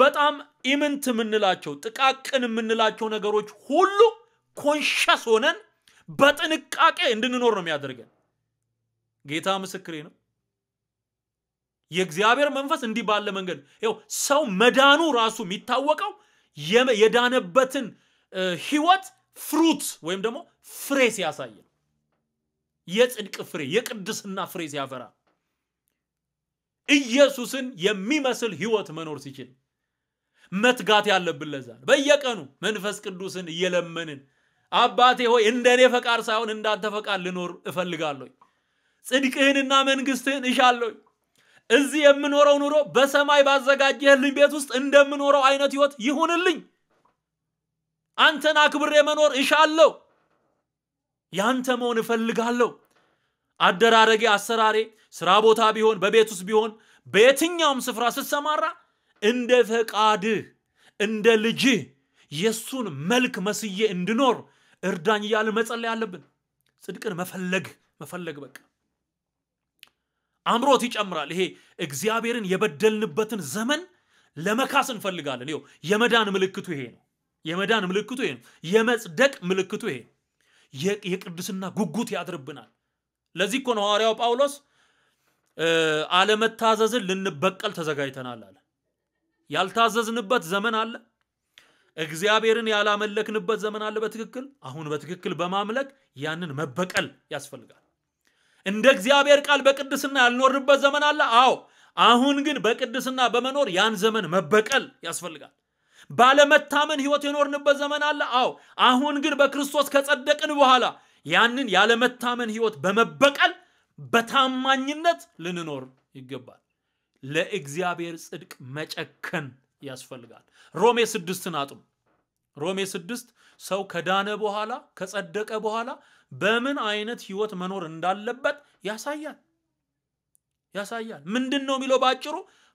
[SPEAKER 1] በጣም ኢምንት የምንላቸው ጥቃቅን የምንላቸው ነገሮች ሁሉ ኮንሸስ ሆነን በጥንቃቄ እንድንኖር ነው የሚያደርገን። ጌታ ምስክሬ ነው። የእግዚአብሔር መንፈስ እንዲህ ባለ መንገድ ው ሰው መዳኑ ራሱ የሚታወቀው የዳነበትን ህይወት ፍሩት ወይም ደግሞ ፍሬ ሲያሳይ የጽድቅ ፍሬ የቅድስና ፍሬ ሲያፈራ ኢየሱስን የሚመስል ህይወት መኖር ሲችል መትጋት ያለብን ለዛ በየቀኑ መንፈስ ቅዱስን እየለመንን አባቴ ሆይ እንደ እኔ ፈቃድ ሳይሆን እንዳንተ ፈቃድ ልኖር እፈልጋለሁ፣ ጽድቅህንና መንግስትህን እሻለሁ፣ እዚህ የምኖረው ኑሮ በሰማይ ባዘጋጀህልኝ ቤት ውስጥ እንደምኖረው አይነት ህይወት ይሁንልኝ፣ አንተን አክብሬ መኖር እሻለሁ ያንተ መሆን እፈልጋለሁ። አደራረጌ፣ አሰራሬ፣ ስራ ቦታ ቢሆን፣ በቤት ውስጥ ቢሆን፣ በየትኛውም ስፍራ ስትሰማራ እንደ ፈቃድህ እንደ ልጅህ የእሱን መልክ መስዬ እንድኖር እርዳኝ እያለ መጸለይ አለብን። ጽድቅን መፈለግ መፈለግ በቃ አምሮት ይጨምራል። ይሄ እግዚአብሔርን የበደልንበትን ዘመን ለመካስ እንፈልጋለን። ይኸው የመዳን ምልክቱ ይሄ ነው። የመዳን ምልክቱ ይሄ ነው። የመጽደቅ ምልክቱ ይሄ ነው። የቅድስና ጉጉት ያድርብናል። ለዚህ እኮ ነው ሐዋርያው ጳውሎስ አለመታዘዝን ልንበቀል ተዘጋጅተናል አለ። ያልታዘዝንበት ዘመን አለ። እግዚአብሔርን ያላመለክንበት ዘመን አለ። በትክክል አሁን በትክክል በማምለክ ያንን መበቀል ያስፈልጋል። እንደ እግዚአብሔር ቃል በቅድስና ያልኖርንበት ዘመን አለ። አዎ፣ አሁን ግን በቅድስና በመኖር ያን ዘመን መበቀል ያስፈልጋል። ባለመታመን ህይወት የኖርንበት ዘመን አለ። አዎ። አሁን ግን በክርስቶስ ከጸደቅን በኋላ ያንን ያለመታመን ህይወት በመበቀል በታማኝነት ልንኖር ይገባል። ለእግዚአብሔር ጽድቅ መጨከን ያስፈልጋል። ሮሜ ስድስትን አጥኑ። ሮሜ ስድስት ሰው ከዳነ በኋላ ከጸደቀ በኋላ በምን አይነት ህይወት መኖር እንዳለበት ያሳያል ያሳያል። ምንድን ነው የሚለው? በአጭሩ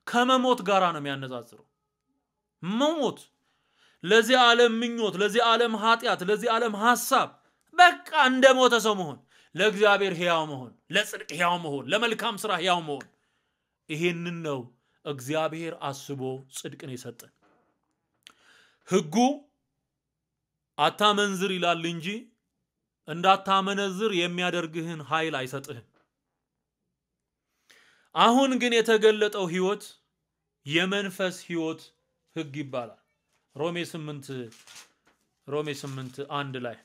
[SPEAKER 1] ከመሞት ጋራ ነው የሚያነጻጽረው። መሞት፣ ለዚህ ዓለም ምኞት፣ ለዚህ ዓለም ኃጢአት፣ ለዚህ ዓለም ሐሳብ በቃ እንደ ሞተ ሰው መሆን፣ ለእግዚአብሔር ሕያው መሆን፣ ለጽድቅ ሕያው መሆን፣ ለመልካም ሥራ ሕያው መሆን። ይሄንን ነው እግዚአብሔር አስቦ ጽድቅን የሰጠን። ሕጉ አታመንዝር ይላል እንጂ እንዳታመነዝር የሚያደርግህን ኃይል አይሰጥህም። አሁን ግን የተገለጠው ሕይወት የመንፈስ ሕይወት ህግ ይባላል። ሮሜ 8 ሮሜ 8 አንድ ላይ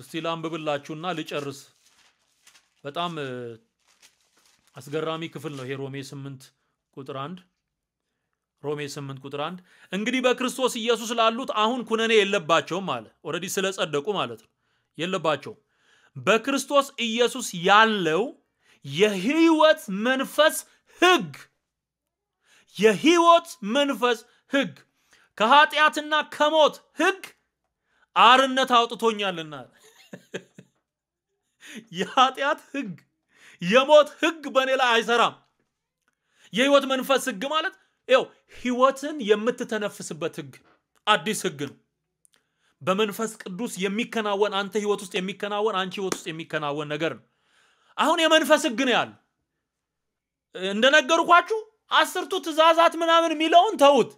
[SPEAKER 1] እስቲ ላንብብላችሁና ልጨርስ። በጣም አስገራሚ ክፍል ነው ይሄ ሮሜ 8 ቁጥር 1 ሮሜ 8 ቁጥር 1 እንግዲህ በክርስቶስ ኢየሱስ ላሉት አሁን ኩነኔ የለባቸውም አለ። ኦልሬዲ ስለጸደቁ ማለት ነው የለባቸውም። በክርስቶስ ኢየሱስ ያለው የህይወት መንፈስ ህግ የህይወት መንፈስ ህግ ከኃጢአትና ከሞት ህግ አርነት አውጥቶኛልና የኃጢአት ህግ የሞት ህግ በእኔ ላይ አይሰራም። የህይወት መንፈስ ህግ ማለት ው ህይወትን የምትተነፍስበት ህግ አዲስ ህግ ነው። በመንፈስ ቅዱስ የሚከናወን አንተ ህይወት ውስጥ የሚከናወን አንቺ ህይወት ውስጥ የሚከናወን ነገር ነው። አሁን የመንፈስ ህግ ነው ያለ እንደነገርኳችሁ አስርቱ ትእዛዛት ምናምን የሚለውን ተውት።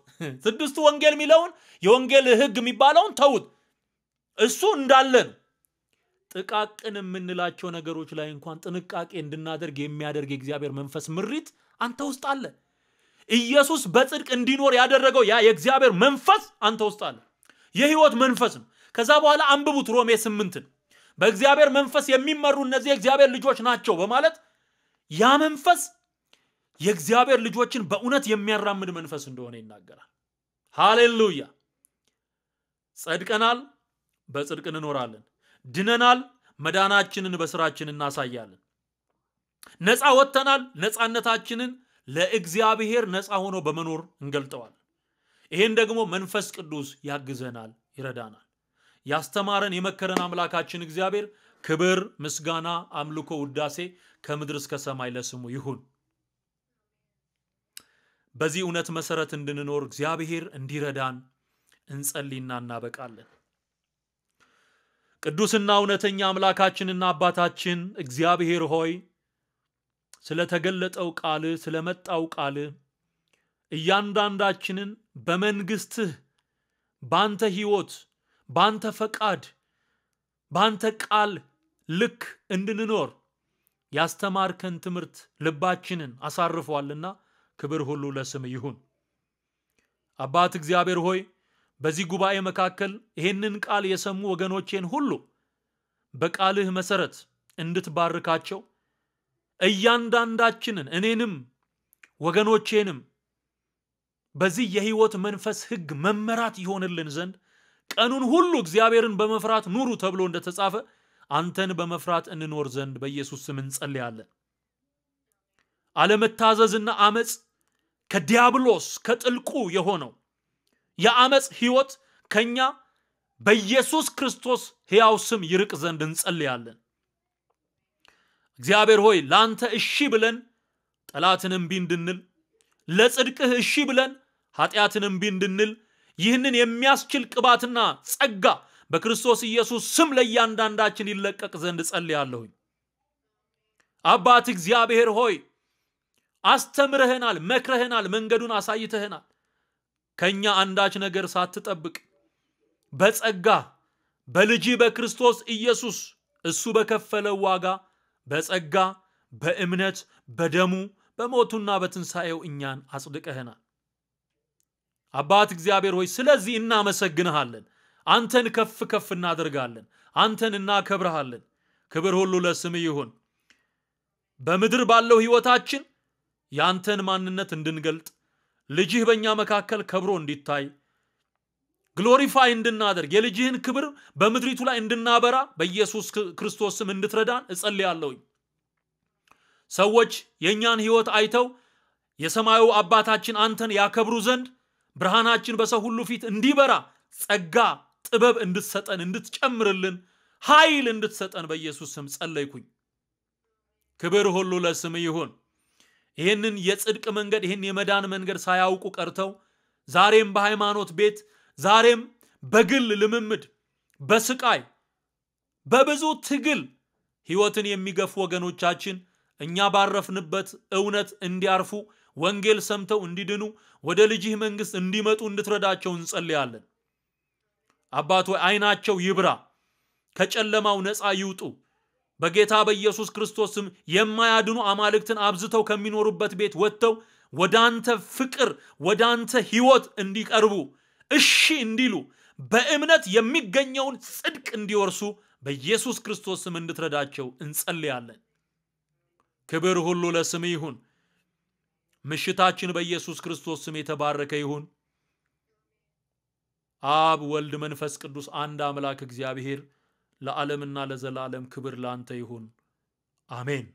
[SPEAKER 1] ስድስቱ ወንጌል የሚለውን የወንጌል ህግ የሚባለውን ተውት። እሱ እንዳለን ጥቃቅን የምንላቸው ነገሮች ላይ እንኳን ጥንቃቄ እንድናደርግ የሚያደርግ የእግዚአብሔር መንፈስ ምሪት አንተ ውስጥ አለ። ኢየሱስ በጽድቅ እንዲኖር ያደረገው ያ የእግዚአብሔር መንፈስ አንተ ውስጥ አለ። የህይወት መንፈስ ነው። ከዛ በኋላ አንብቡት ሮሜ ስምንትን በእግዚአብሔር መንፈስ የሚመሩ እነዚህ የእግዚአብሔር ልጆች ናቸው በማለት ያ መንፈስ የእግዚአብሔር ልጆችን በእውነት የሚያራምድ መንፈስ እንደሆነ ይናገራል ሃሌሉያ ጸድቀናል በጽድቅ እንኖራለን ድነናል መዳናችንን በስራችን እናሳያለን ነፃ ወጥተናል ነፃነታችንን ለእግዚአብሔር ነፃ ሆኖ በመኖር እንገልጠዋለን ይህን ደግሞ መንፈስ ቅዱስ ያግዘናል ይረዳናል ያስተማረን የመከረን አምላካችን እግዚአብሔር ክብር ምስጋና አምልኮ ውዳሴ ከምድር እስከ ሰማይ ለስሙ ይሁን በዚህ እውነት መሰረት እንድንኖር እግዚአብሔር እንዲረዳን እንጸልይና እናበቃለን። ቅዱስና እውነተኛ አምላካችንና አባታችን እግዚአብሔር ሆይ ስለተገለጠው ቃል ስለመጣው ቃል እያንዳንዳችንን በመንግስትህ ባንተ ህይወት ባንተ ፈቃድ ባንተ ቃል ልክ እንድንኖር ያስተማርከን ትምህርት ልባችንን አሳርፏልና ክብር ሁሉ ለስም ይሁን። አባት እግዚአብሔር ሆይ በዚህ ጉባኤ መካከል ይህንን ቃል የሰሙ ወገኖቼን ሁሉ በቃልህ መሰረት እንድትባርካቸው እያንዳንዳችንን እኔንም ወገኖቼንም በዚህ የህይወት መንፈስ ህግ መመራት ይሆንልን ዘንድ ቀኑን ሁሉ እግዚአብሔርን በመፍራት ኑሩ ተብሎ እንደተጻፈ አንተን በመፍራት እንኖር ዘንድ በኢየሱስ ስም እንጸልያለን። አለመታዘዝና አመፅ ከዲያብሎስ ከጥልቁ የሆነው የአመፅ ህይወት ከኛ በኢየሱስ ክርስቶስ ሕያው ስም ይርቅ ዘንድ እንጸልያለን። እግዚአብሔር ሆይ ለአንተ እሺ ብለን ጠላትን እምቢ እንድንል፣ ለጽድቅህ እሺ ብለን ኃጢአትን እምቢ እንድንል ይህንን የሚያስችል ቅባትና ጸጋ በክርስቶስ ኢየሱስ ስም ለእያንዳንዳችን ይለቀቅ ዘንድ ጸልያለሁኝ። አባት እግዚአብሔር ሆይ አስተምረህናል፣ መክረህናል፣ መንገዱን አሳይተህናል። ከእኛ አንዳች ነገር ሳትጠብቅ በጸጋ በልጅ በክርስቶስ ኢየሱስ እሱ በከፈለው ዋጋ በጸጋ በእምነት በደሙ በሞቱና በትንሣኤው እኛን አጽድቀህናል። አባት እግዚአብሔር ሆይ ስለዚህ እናመሰግንሃለን። አንተን ከፍ ከፍ እናደርጋለን። አንተን እናከብረሃለን። ክብር ሁሉ ለስም ይሁን። በምድር ባለው ሕይወታችን ያንተን ማንነት እንድንገልጥ ልጅህ በእኛ መካከል ከብሮ እንዲታይ ግሎሪፋይ እንድናደርግ የልጅህን ክብር በምድሪቱ ላይ እንድናበራ በኢየሱስ ክርስቶስ ስም እንድትረዳን እጸልያለሁኝ። ሰዎች የእኛን ህይወት አይተው የሰማዩ አባታችን አንተን ያከብሩ ዘንድ ብርሃናችን በሰው ሁሉ ፊት እንዲበራ ጸጋ፣ ጥበብ እንድትሰጠን፣ እንድትጨምርልን፣ ኃይል እንድትሰጠን በኢየሱስ ስም ጸለይኩኝ። ክብር ሁሉ ለስም ይሁን። ይህንን የጽድቅ መንገድ ይህን የመዳን መንገድ ሳያውቁ ቀርተው ዛሬም በሃይማኖት ቤት ዛሬም በግል ልምምድ በስቃይ በብዙ ትግል ህይወትን የሚገፉ ወገኖቻችን እኛ ባረፍንበት እውነት እንዲያርፉ ወንጌል ሰምተው እንዲድኑ ወደ ልጅህ መንግስት እንዲመጡ እንድትረዳቸው እንጸልያለን። አባት ሆይ አይናቸው ይብራ፣ ከጨለማው ነፃ ይውጡ። በጌታ በኢየሱስ ክርስቶስም የማያድኑ አማልክትን አብዝተው ከሚኖሩበት ቤት ወጥተው ወደ አንተ ፍቅር፣ ወደ አንተ ህይወት እንዲቀርቡ እሺ እንዲሉ በእምነት የሚገኘውን ጽድቅ እንዲወርሱ በኢየሱስ ክርስቶስ ስም እንድትረዳቸው እንጸልያለን። ክብር ሁሉ ለስም ይሁን። ምሽታችን በኢየሱስ ክርስቶስ ስም የተባረከ ይሁን። አብ፣ ወልድ፣ መንፈስ ቅዱስ አንድ አምላክ እግዚአብሔር ለዓለምና ለዘላለም ክብር ለአንተ ይሁን፣ አሜን።